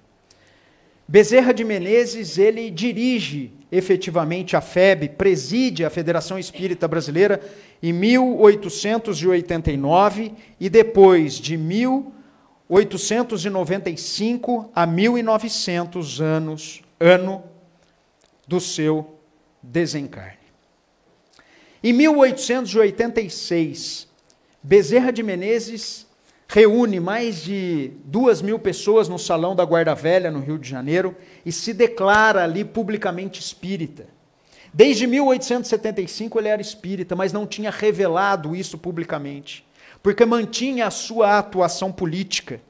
Bezerra de Menezes, ele dirige efetivamente a FEB, preside a Federação Espírita Brasileira em 1889 e depois de 1895 a 1900 anos, ano do seu desencarne. Em 1886, Bezerra de Menezes reúne mais de duas mil pessoas no Salão da Guarda Velha, no Rio de Janeiro, e se declara ali publicamente espírita. Desde 1875 ele era espírita, mas não tinha revelado isso publicamente, porque mantinha a sua atuação política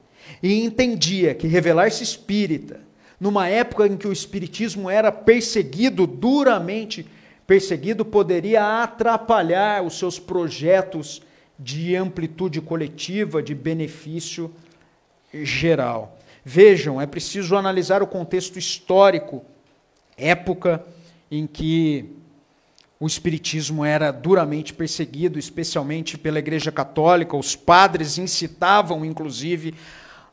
e entendia que revelar-se espírita, numa época em que o espiritismo era perseguido duramente, perseguido, poderia atrapalhar os seus projetos de amplitude coletiva, de benefício geral. Vejam, é preciso analisar o contexto histórico, época em que o Espiritismo era duramente perseguido, especialmente pela Igreja Católica. Os padres incitavam, inclusive,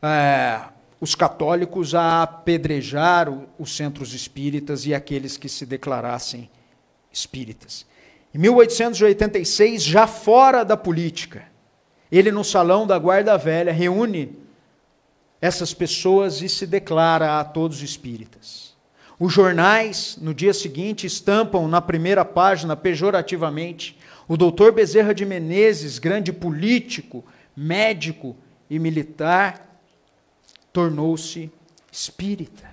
eh, os católicos a apedrejar os centros espíritas e aqueles que se declarassem espíritas. Em 1886, já fora da política, ele no salão da Guarda Velha reúne essas pessoas e se declara a todos espíritas. Os jornais, no dia seguinte, estampam na primeira página, pejorativamente, o doutor Bezerra de Menezes, grande político, médico e militar, tornou-se espírita.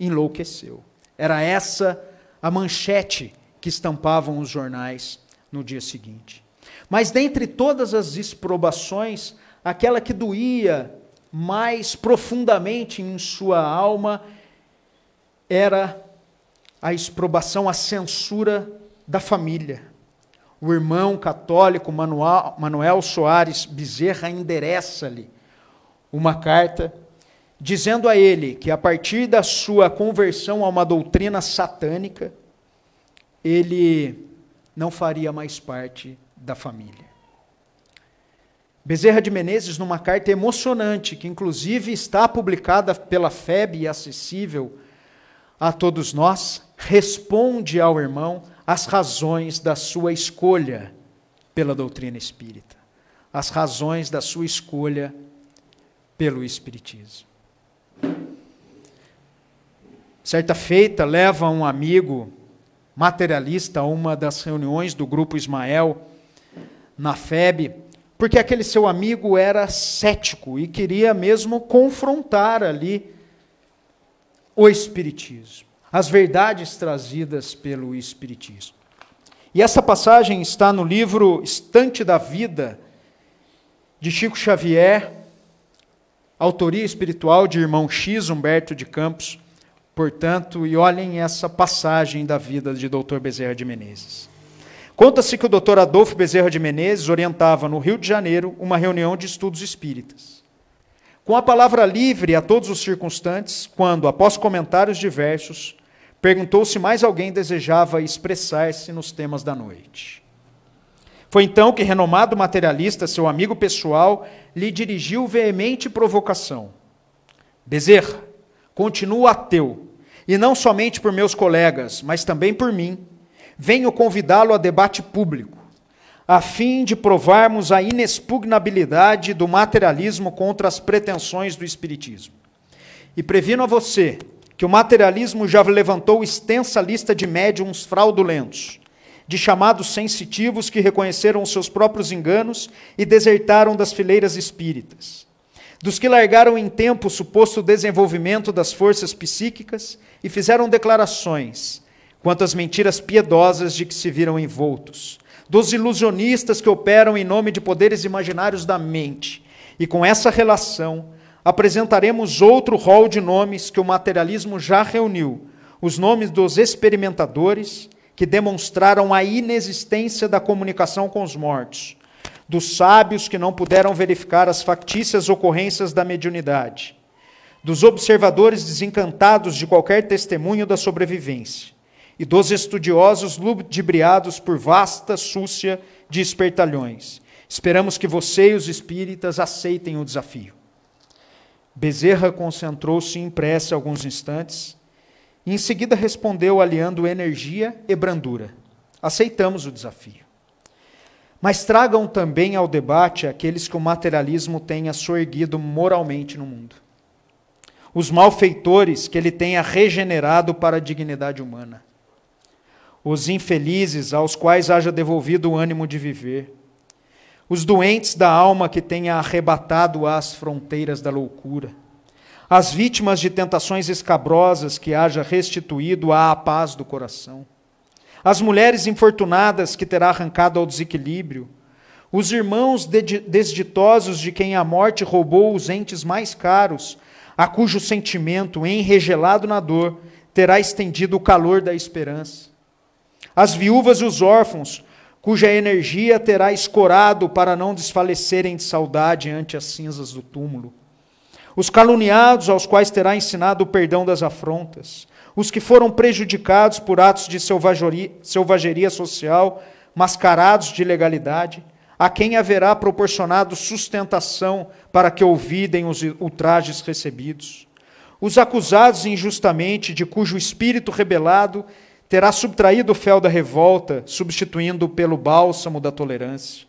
Enlouqueceu. Era essa a manchete que estampavam os jornais no dia seguinte. Mas dentre todas as exprobações, aquela que doía mais profundamente em sua alma era a exprobação, a censura da família. O irmão católico Manuel, Manuel Soares Bezerra endereça-lhe uma carta dizendo a ele que a partir da sua conversão a uma doutrina satânica, ele não faria mais parte da família. Bezerra de Menezes, numa carta emocionante, que inclusive está publicada pela FEB e acessível a todos nós, responde ao irmão as razões da sua escolha pela doutrina espírita, as razões da sua escolha pelo espiritismo. Certa feita, leva um amigo materialista a uma das reuniões do grupo Ismael na FEB, porque aquele seu amigo era cético e queria mesmo confrontar ali o espiritismo, as verdades trazidas pelo espiritismo. E essa passagem está no livro Estante da Vida de Chico Xavier, autoria espiritual de irmão X Humberto de Campos, Portanto, e olhem essa passagem da vida de Dr. Bezerra de Menezes. Conta-se que o Dr. Adolfo Bezerra de Menezes orientava no Rio de Janeiro uma reunião de estudos espíritas. Com a palavra livre a todos os circunstantes, quando, após comentários diversos, perguntou se mais alguém desejava expressar-se nos temas da noite. Foi então que renomado materialista, seu amigo pessoal, lhe dirigiu veemente provocação. Bezerra, continuo ateu, e não somente por meus colegas, mas também por mim, venho convidá-lo a debate público, a fim de provarmos a inexpugnabilidade do materialismo contra as pretensões do espiritismo. E previno a você que o materialismo já levantou extensa lista de médiums fraudulentos, de chamados sensitivos que reconheceram seus próprios enganos e desertaram das fileiras espíritas dos que largaram em tempo o suposto desenvolvimento das forças psíquicas e fizeram declarações quanto às mentiras piedosas de que se viram envoltos, dos ilusionistas que operam em nome de poderes imaginários da mente. E com essa relação, apresentaremos outro rol de nomes que o materialismo já reuniu, os nomes dos experimentadores que demonstraram a inexistência da comunicação com os mortos dos sábios que não puderam verificar as factícias ocorrências da mediunidade, dos observadores desencantados de qualquer testemunho da sobrevivência, e dos estudiosos ludibriados por vasta súcia de espertalhões. Esperamos que você e os espíritas aceitem o desafio. Bezerra concentrou-se em prece alguns instantes e em seguida respondeu aliando energia e brandura. Aceitamos o desafio mas tragam também ao debate aqueles que o materialismo tem assoerguido moralmente no mundo. Os malfeitores que ele tenha regenerado para a dignidade humana. Os infelizes aos quais haja devolvido o ânimo de viver. Os doentes da alma que tenha arrebatado às fronteiras da loucura as vítimas de tentações escabrosas que haja restituído à paz do coração, as mulheres infortunadas que terá arrancado ao desequilíbrio, os irmãos desditosos de quem a morte roubou os entes mais caros, a cujo sentimento, enregelado na dor, terá estendido o calor da esperança. As viúvas e os órfãos, cuja energia terá escorado para não desfalecerem de saudade ante as cinzas do túmulo. Os caluniados, aos quais terá ensinado o perdão das afrontas os que foram prejudicados por atos de selvageria, social, mascarados de legalidade, a quem haverá proporcionado sustentação para que ouvidem os ultrajes recebidos, os acusados injustamente, de cujo espírito rebelado terá subtraído o fel da revolta, substituindo pelo bálsamo da tolerância.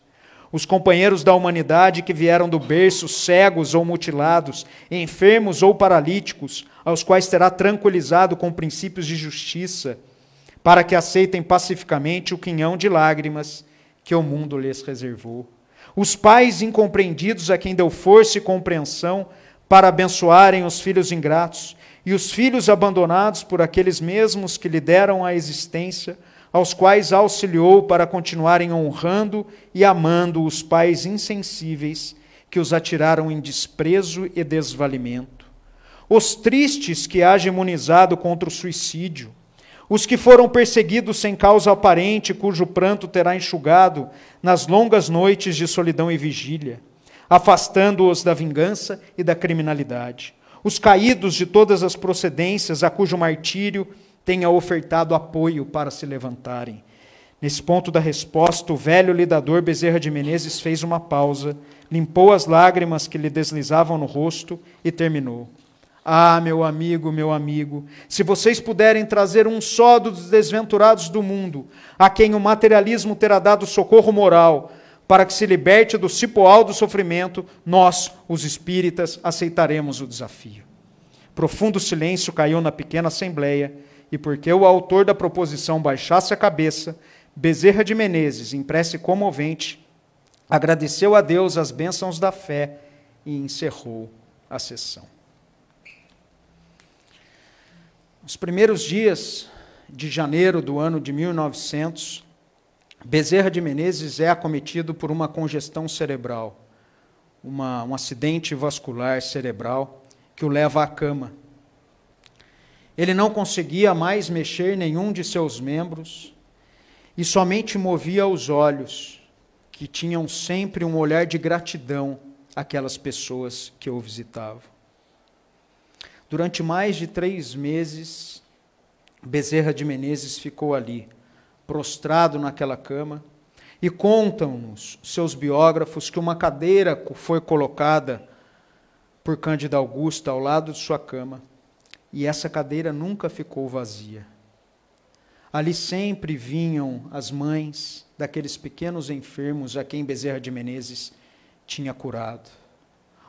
Os companheiros da humanidade que vieram do berço cegos ou mutilados, enfermos ou paralíticos, aos quais terá tranquilizado com princípios de justiça, para que aceitem pacificamente o quinhão de lágrimas que o mundo lhes reservou. Os pais incompreendidos a quem deu força e compreensão para abençoarem os filhos ingratos, e os filhos abandonados por aqueles mesmos que lhe deram a existência, aos quais auxiliou para continuarem honrando e amando os pais insensíveis que os atiraram em desprezo e desvalimento os tristes que haja imunizado contra o suicídio, os que foram perseguidos sem causa aparente, cujo pranto terá enxugado nas longas noites de solidão e vigília, afastando-os da vingança e da criminalidade, os caídos de todas as procedências, a cujo martírio tenha ofertado apoio para se levantarem. Nesse ponto da resposta, o velho lidador Bezerra de Menezes fez uma pausa, limpou as lágrimas que lhe deslizavam no rosto e terminou. Ah, meu amigo, meu amigo, se vocês puderem trazer um só dos desventurados do mundo, a quem o materialismo terá dado socorro moral, para que se liberte do cipoal do sofrimento, nós, os espíritas, aceitaremos o desafio. Profundo silêncio caiu na pequena assembleia, e porque o autor da proposição baixasse a cabeça, Bezerra de Menezes, em prece comovente, agradeceu a Deus as bênçãos da fé e encerrou a sessão. Nos primeiros dias de janeiro do ano de 1900, Bezerra de Menezes é acometido por uma congestão cerebral, uma, um acidente vascular cerebral que o leva à cama. Ele não conseguia mais mexer nenhum de seus membros e somente movia os olhos, que tinham sempre um olhar de gratidão àquelas pessoas que o visitavam. Durante mais de três meses, Bezerra de Menezes ficou ali, prostrado naquela cama, e contam-nos seus biógrafos que uma cadeira foi colocada por Cândida Augusta ao lado de sua cama, e essa cadeira nunca ficou vazia. Ali sempre vinham as mães daqueles pequenos enfermos a quem Bezerra de Menezes tinha curado.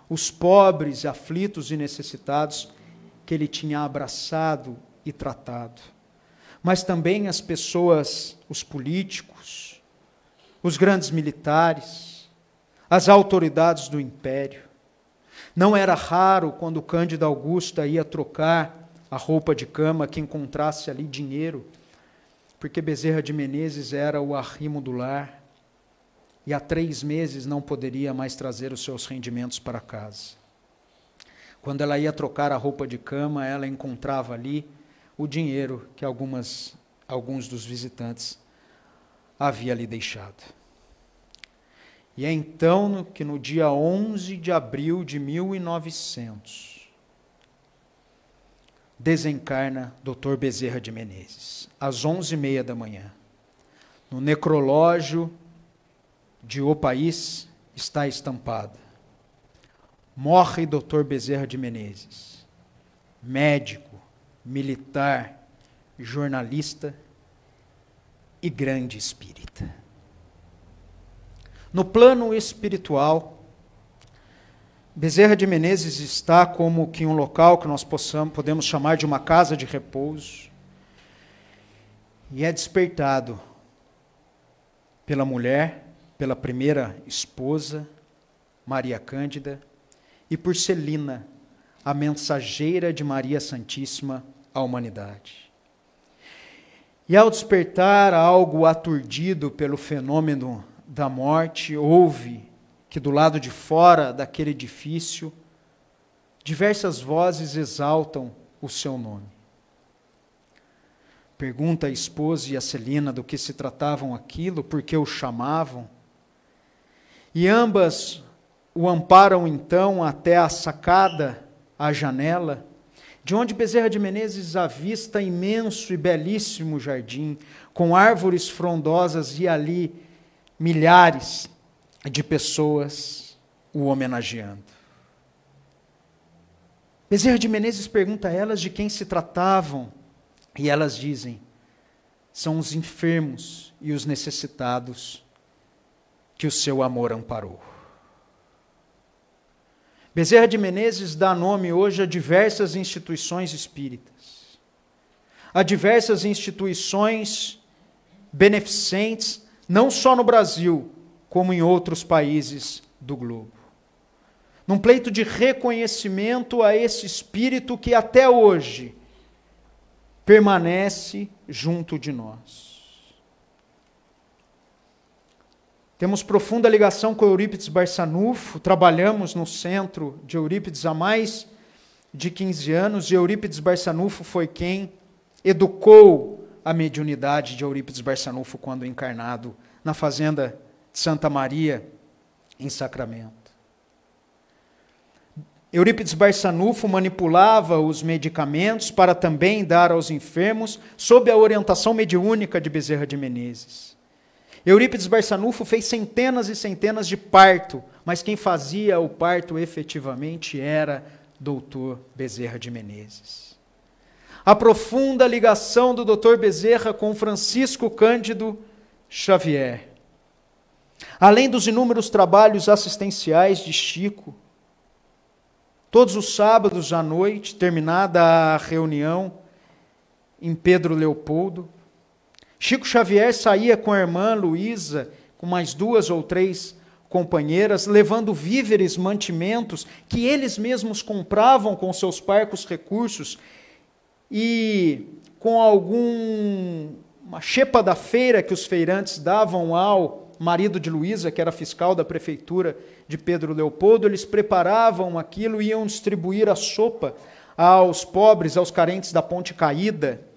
Os pobres, aflitos e necessitados que ele tinha abraçado e tratado. Mas também as pessoas, os políticos, os grandes militares, as autoridades do império. Não era raro quando Cândido Augusta ia trocar a roupa de cama que encontrasse ali dinheiro, porque Bezerra de Menezes era o arrimo do lar e há três meses não poderia mais trazer os seus rendimentos para casa. Quando ela ia trocar a roupa de cama, ela encontrava ali o dinheiro que algumas, alguns dos visitantes havia lhe deixado. E é então que no dia 11 de abril de 1900, desencarna Dr. Bezerra de Menezes, às 11h30 da manhã. No necrológio de O País está estampada Morre Dr. Bezerra de Menezes, médico, militar, jornalista e grande espírita. No plano espiritual, Bezerra de Menezes está como que um local que nós possamos, podemos chamar de uma casa de repouso, e é despertado pela mulher, pela primeira esposa, Maria Cândida, e por Celina, a mensageira de Maria Santíssima à humanidade. E ao despertar algo aturdido pelo fenômeno da morte, houve que do lado de fora daquele edifício, diversas vozes exaltam o seu nome. Pergunta a esposa e a Celina do que se tratavam aquilo, por que o chamavam. E ambas o amparam então até a sacada, a janela, de onde Bezerra de Menezes avista imenso e belíssimo jardim, com árvores frondosas e ali milhares de pessoas o homenageando. Bezerra de Menezes pergunta a elas de quem se tratavam, e elas dizem: são os enfermos e os necessitados que o seu amor amparou. Bezerra de Menezes dá nome hoje a diversas instituições espíritas, a diversas instituições beneficentes, não só no Brasil, como em outros países do globo. Num pleito de reconhecimento a esse espírito que até hoje permanece junto de nós. Temos profunda ligação com Eurípides Barçanufo, trabalhamos no centro de Eurípides há mais de 15 anos, e Eurípides Barçanufo foi quem educou a mediunidade de Eurípides Barçanufo quando encarnado na fazenda de Santa Maria, em Sacramento. Eurípides Barçanufo manipulava os medicamentos para também dar aos enfermos, sob a orientação mediúnica de Bezerra de Menezes. Eurípides Barçanufo fez centenas e centenas de parto, mas quem fazia o parto efetivamente era doutor Bezerra de Menezes. A profunda ligação do doutor Bezerra com Francisco Cândido Xavier. Além dos inúmeros trabalhos assistenciais de Chico, todos os sábados à noite, terminada a reunião em Pedro Leopoldo, Chico Xavier saía com a irmã Luísa, com mais duas ou três companheiras, levando víveres, mantimentos que eles mesmos compravam com seus parcos recursos e com alguma chepa da feira que os feirantes davam ao marido de Luísa, que era fiscal da prefeitura de Pedro Leopoldo, eles preparavam aquilo e iam distribuir a sopa aos pobres, aos carentes da Ponte Caída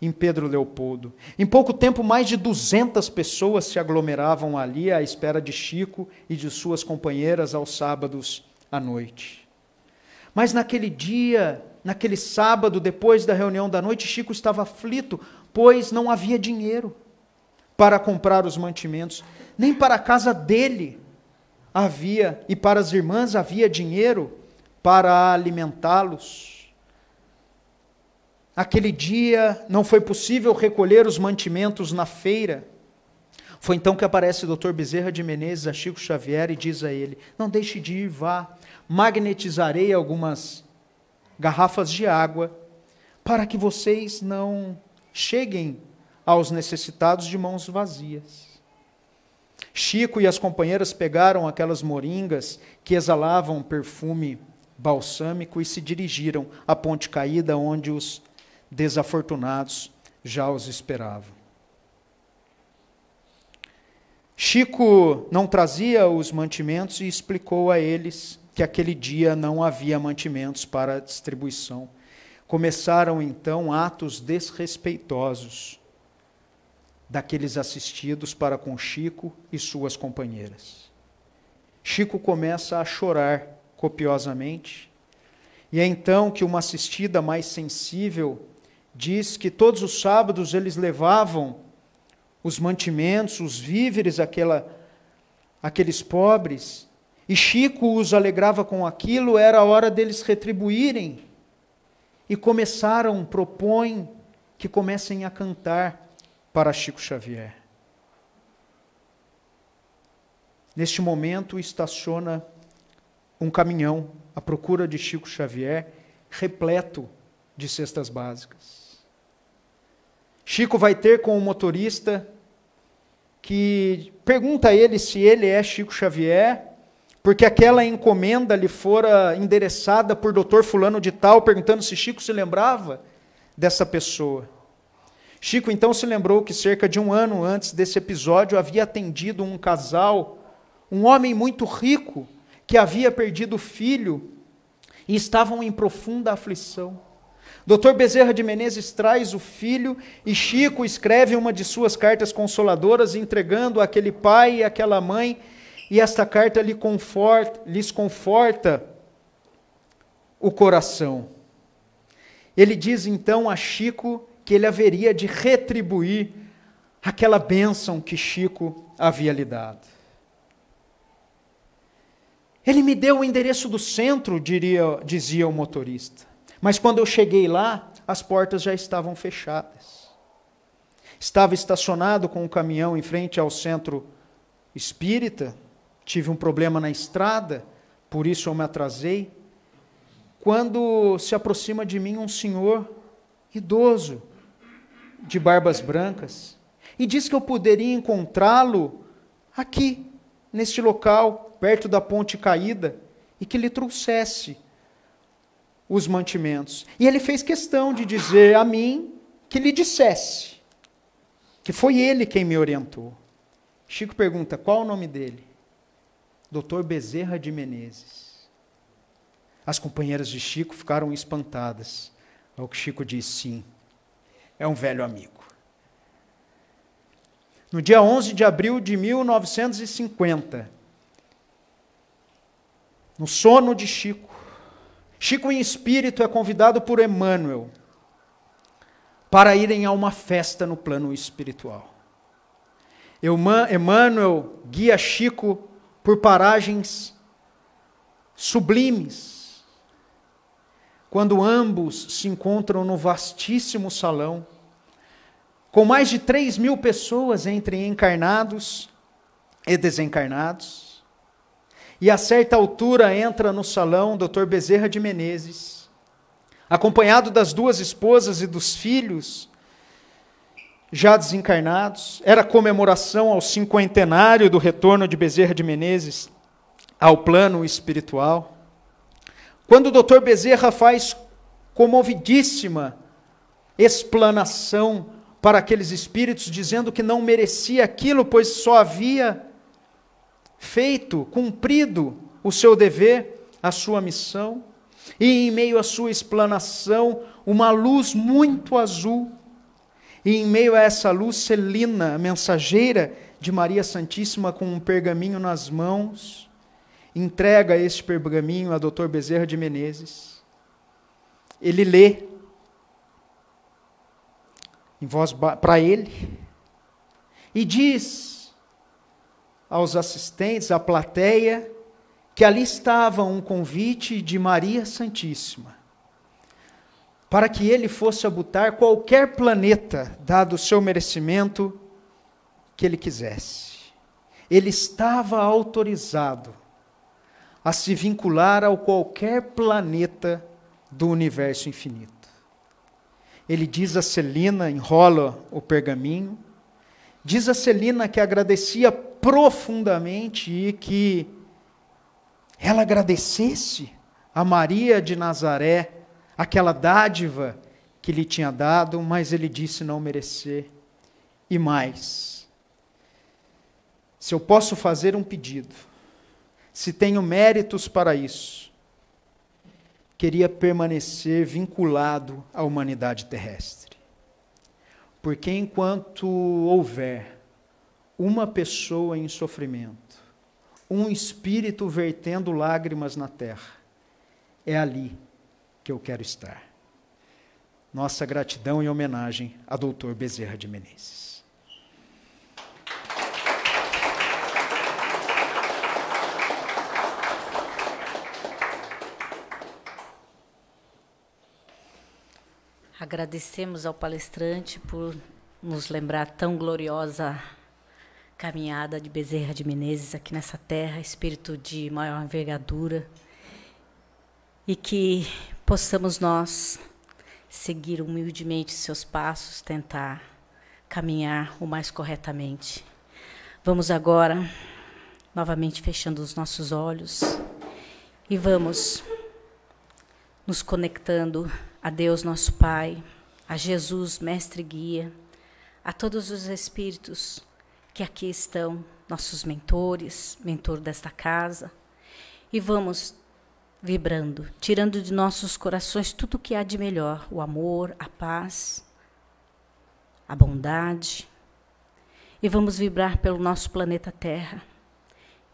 em Pedro Leopoldo. Em pouco tempo, mais de 200 pessoas se aglomeravam ali à espera de Chico e de suas companheiras aos sábados à noite. Mas naquele dia, naquele sábado, depois da reunião da noite, Chico estava aflito, pois não havia dinheiro para comprar os mantimentos, nem para a casa dele havia, e para as irmãs havia dinheiro para alimentá-los. Aquele dia não foi possível recolher os mantimentos na feira. Foi então que aparece o Dr. Bezerra de Menezes a Chico Xavier e diz a ele: Não deixe de ir, vá. Magnetizarei algumas garrafas de água para que vocês não cheguem aos necessitados de mãos vazias. Chico e as companheiras pegaram aquelas moringas que exalavam perfume balsâmico e se dirigiram à ponte caída onde os desafortunados já os esperavam. Chico não trazia os mantimentos e explicou a eles que aquele dia não havia mantimentos para distribuição. Começaram então atos desrespeitosos daqueles assistidos para com Chico e suas companheiras. Chico começa a chorar copiosamente, e é então que uma assistida mais sensível diz que todos os sábados eles levavam os mantimentos, os víveres aquela aqueles pobres, e Chico os alegrava com aquilo, era a hora deles retribuírem. E começaram, propõem que comecem a cantar para Chico Xavier. Neste momento estaciona um caminhão à procura de Chico Xavier, repleto de cestas básicas. Chico vai ter com o motorista que pergunta a ele se ele é Chico Xavier, porque aquela encomenda lhe fora endereçada por doutor Fulano de Tal, perguntando se Chico se lembrava dessa pessoa. Chico então se lembrou que cerca de um ano antes desse episódio havia atendido um casal, um homem muito rico, que havia perdido o filho e estavam em profunda aflição. Doutor Bezerra de Menezes traz o filho e Chico escreve uma de suas cartas consoladoras, entregando aquele pai e aquela mãe, e esta carta lhe conforta, lhes conforta o coração. Ele diz então a Chico que ele haveria de retribuir aquela bênção que Chico havia lhe dado. Ele me deu o endereço do centro, diria, dizia o motorista. Mas quando eu cheguei lá, as portas já estavam fechadas. Estava estacionado com o um caminhão em frente ao centro espírita, tive um problema na estrada, por isso eu me atrasei. Quando se aproxima de mim um senhor idoso, de barbas brancas, e diz que eu poderia encontrá-lo aqui, neste local, perto da ponte caída, e que lhe trouxesse os mantimentos. E ele fez questão de dizer a mim que lhe dissesse que foi ele quem me orientou. Chico pergunta: qual o nome dele? Doutor Bezerra de Menezes. As companheiras de Chico ficaram espantadas. Ao que Chico diz: sim, é um velho amigo. No dia 11 de abril de 1950, no sono de Chico, Chico em espírito é convidado por Emmanuel para irem a uma festa no plano espiritual. Emmanuel guia Chico por paragens sublimes, quando ambos se encontram no vastíssimo salão, com mais de 3 mil pessoas entre encarnados e desencarnados. E a certa altura entra no salão Dr. Bezerra de Menezes, acompanhado das duas esposas e dos filhos já desencarnados. Era comemoração ao cinquentenário do retorno de Bezerra de Menezes ao plano espiritual. Quando o Dr. Bezerra faz comovidíssima explanação para aqueles espíritos, dizendo que não merecia aquilo, pois só havia feito, cumprido o seu dever, a sua missão, e em meio à sua explanação, uma luz muito azul, e em meio a essa luz, Celina, a mensageira de Maria Santíssima, com um pergaminho nas mãos, entrega este pergaminho a Dr. Bezerra de Menezes. Ele lê em voz para ele e diz aos assistentes, à plateia, que ali estava um convite de Maria Santíssima para que ele fosse abutar qualquer planeta, dado o seu merecimento, que ele quisesse. Ele estava autorizado a se vincular ao qualquer planeta do universo infinito. Ele diz a Celina, enrola o pergaminho, diz a Celina que agradecia profundamente e que ela agradecesse a Maria de Nazaré aquela dádiva que lhe tinha dado, mas ele disse não merecer. E mais, se eu posso fazer um pedido, se tenho méritos para isso, queria permanecer vinculado à humanidade terrestre. Porque enquanto houver uma pessoa em sofrimento, um espírito vertendo lágrimas na terra. É ali que eu quero estar. Nossa gratidão e homenagem a doutor Bezerra de Menezes. Agradecemos ao palestrante por nos lembrar tão gloriosa caminhada de Bezerra de Menezes aqui nessa terra, espírito de maior envergadura, e que possamos nós seguir humildemente seus passos, tentar caminhar o mais corretamente. Vamos agora, novamente fechando os nossos olhos, e vamos nos conectando a Deus, nosso Pai, a Jesus, Mestre e Guia, a todos os Espíritos que aqui estão nossos mentores, mentor desta casa, e vamos vibrando, tirando de nossos corações tudo o que há de melhor: o amor, a paz, a bondade. E vamos vibrar pelo nosso planeta Terra,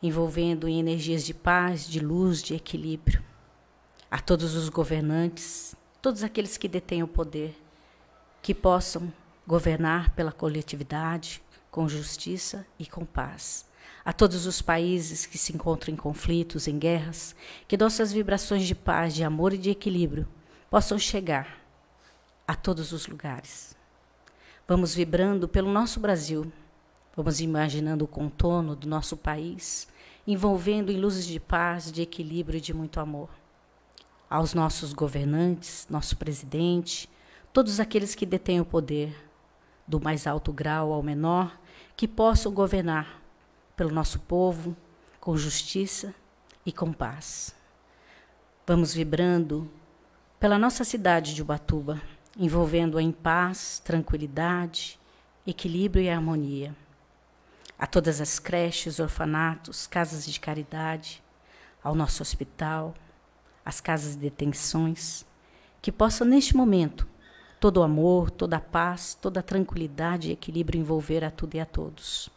envolvendo em energias de paz, de luz, de equilíbrio. A todos os governantes, todos aqueles que detêm o poder, que possam governar pela coletividade, com justiça e com paz. A todos os países que se encontram em conflitos, em guerras, que nossas vibrações de paz, de amor e de equilíbrio possam chegar a todos os lugares. Vamos vibrando pelo nosso Brasil, vamos imaginando o contorno do nosso país, envolvendo em luzes de paz, de equilíbrio e de muito amor. Aos nossos governantes, nosso presidente, todos aqueles que detêm o poder, do mais alto grau ao menor, que possam governar pelo nosso povo com justiça e com paz. Vamos vibrando pela nossa cidade de Ubatuba, envolvendo-a em paz, tranquilidade, equilíbrio e harmonia. A todas as creches, orfanatos, casas de caridade, ao nosso hospital, às casas de detenções, que possam neste momento todo amor, toda a paz, toda a tranquilidade e equilíbrio envolver a tudo e a todos.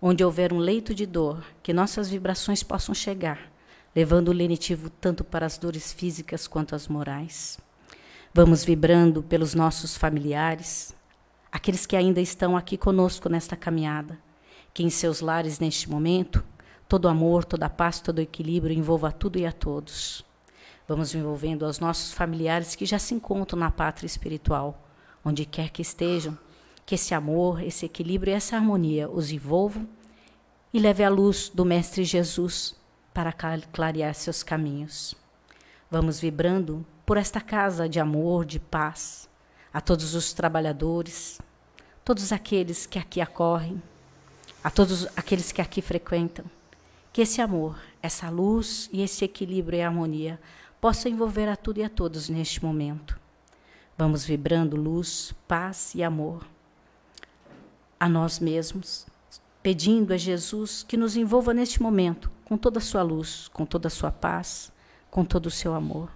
Onde houver um leito de dor, que nossas vibrações possam chegar, levando o lenitivo tanto para as dores físicas quanto as morais. Vamos vibrando pelos nossos familiares, aqueles que ainda estão aqui conosco nesta caminhada, que em seus lares neste momento, todo amor, toda paz, todo equilíbrio envolva a tudo e a todos. Vamos envolvendo aos nossos familiares que já se encontram na pátria espiritual, onde quer que estejam, que esse amor, esse equilíbrio e essa harmonia os envolvam e leve a luz do Mestre Jesus para clarear seus caminhos. Vamos vibrando por esta casa de amor, de paz, a todos os trabalhadores, todos aqueles que aqui acorrem, a todos aqueles que aqui frequentam, que esse amor, essa luz e esse equilíbrio e harmonia possa envolver a tudo e a todos neste momento. Vamos vibrando luz, paz e amor a nós mesmos, pedindo a Jesus que nos envolva neste momento com toda a sua luz, com toda a sua paz, com todo o seu amor,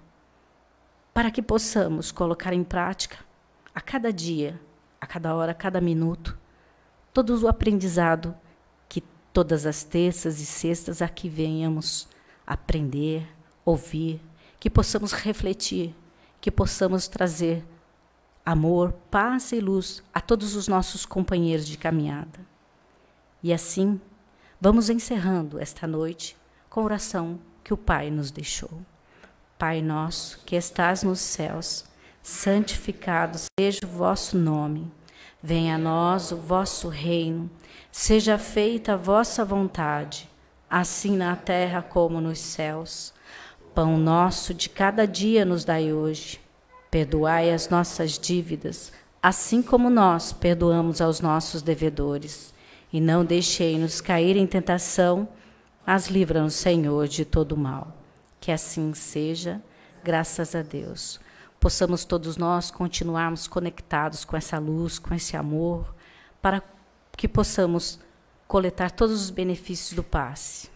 para que possamos colocar em prática a cada dia, a cada hora, a cada minuto, todo o aprendizado que todas as terças e sextas aqui venhamos aprender, ouvir, que possamos refletir, que possamos trazer amor, paz e luz a todos os nossos companheiros de caminhada. E assim, vamos encerrando esta noite com a oração que o Pai nos deixou. Pai nosso, que estás nos céus, santificado seja o vosso nome. Venha a nós o vosso reino, seja feita a vossa vontade, assim na terra como nos céus pão nosso de cada dia nos dai hoje. Perdoai as nossas dívidas, assim como nós perdoamos aos nossos devedores. E não deixei-nos cair em tentação, mas livra-nos, Senhor, de todo mal. Que assim seja, graças a Deus. Possamos todos nós continuarmos conectados com essa luz, com esse amor, para que possamos coletar todos os benefícios do passe.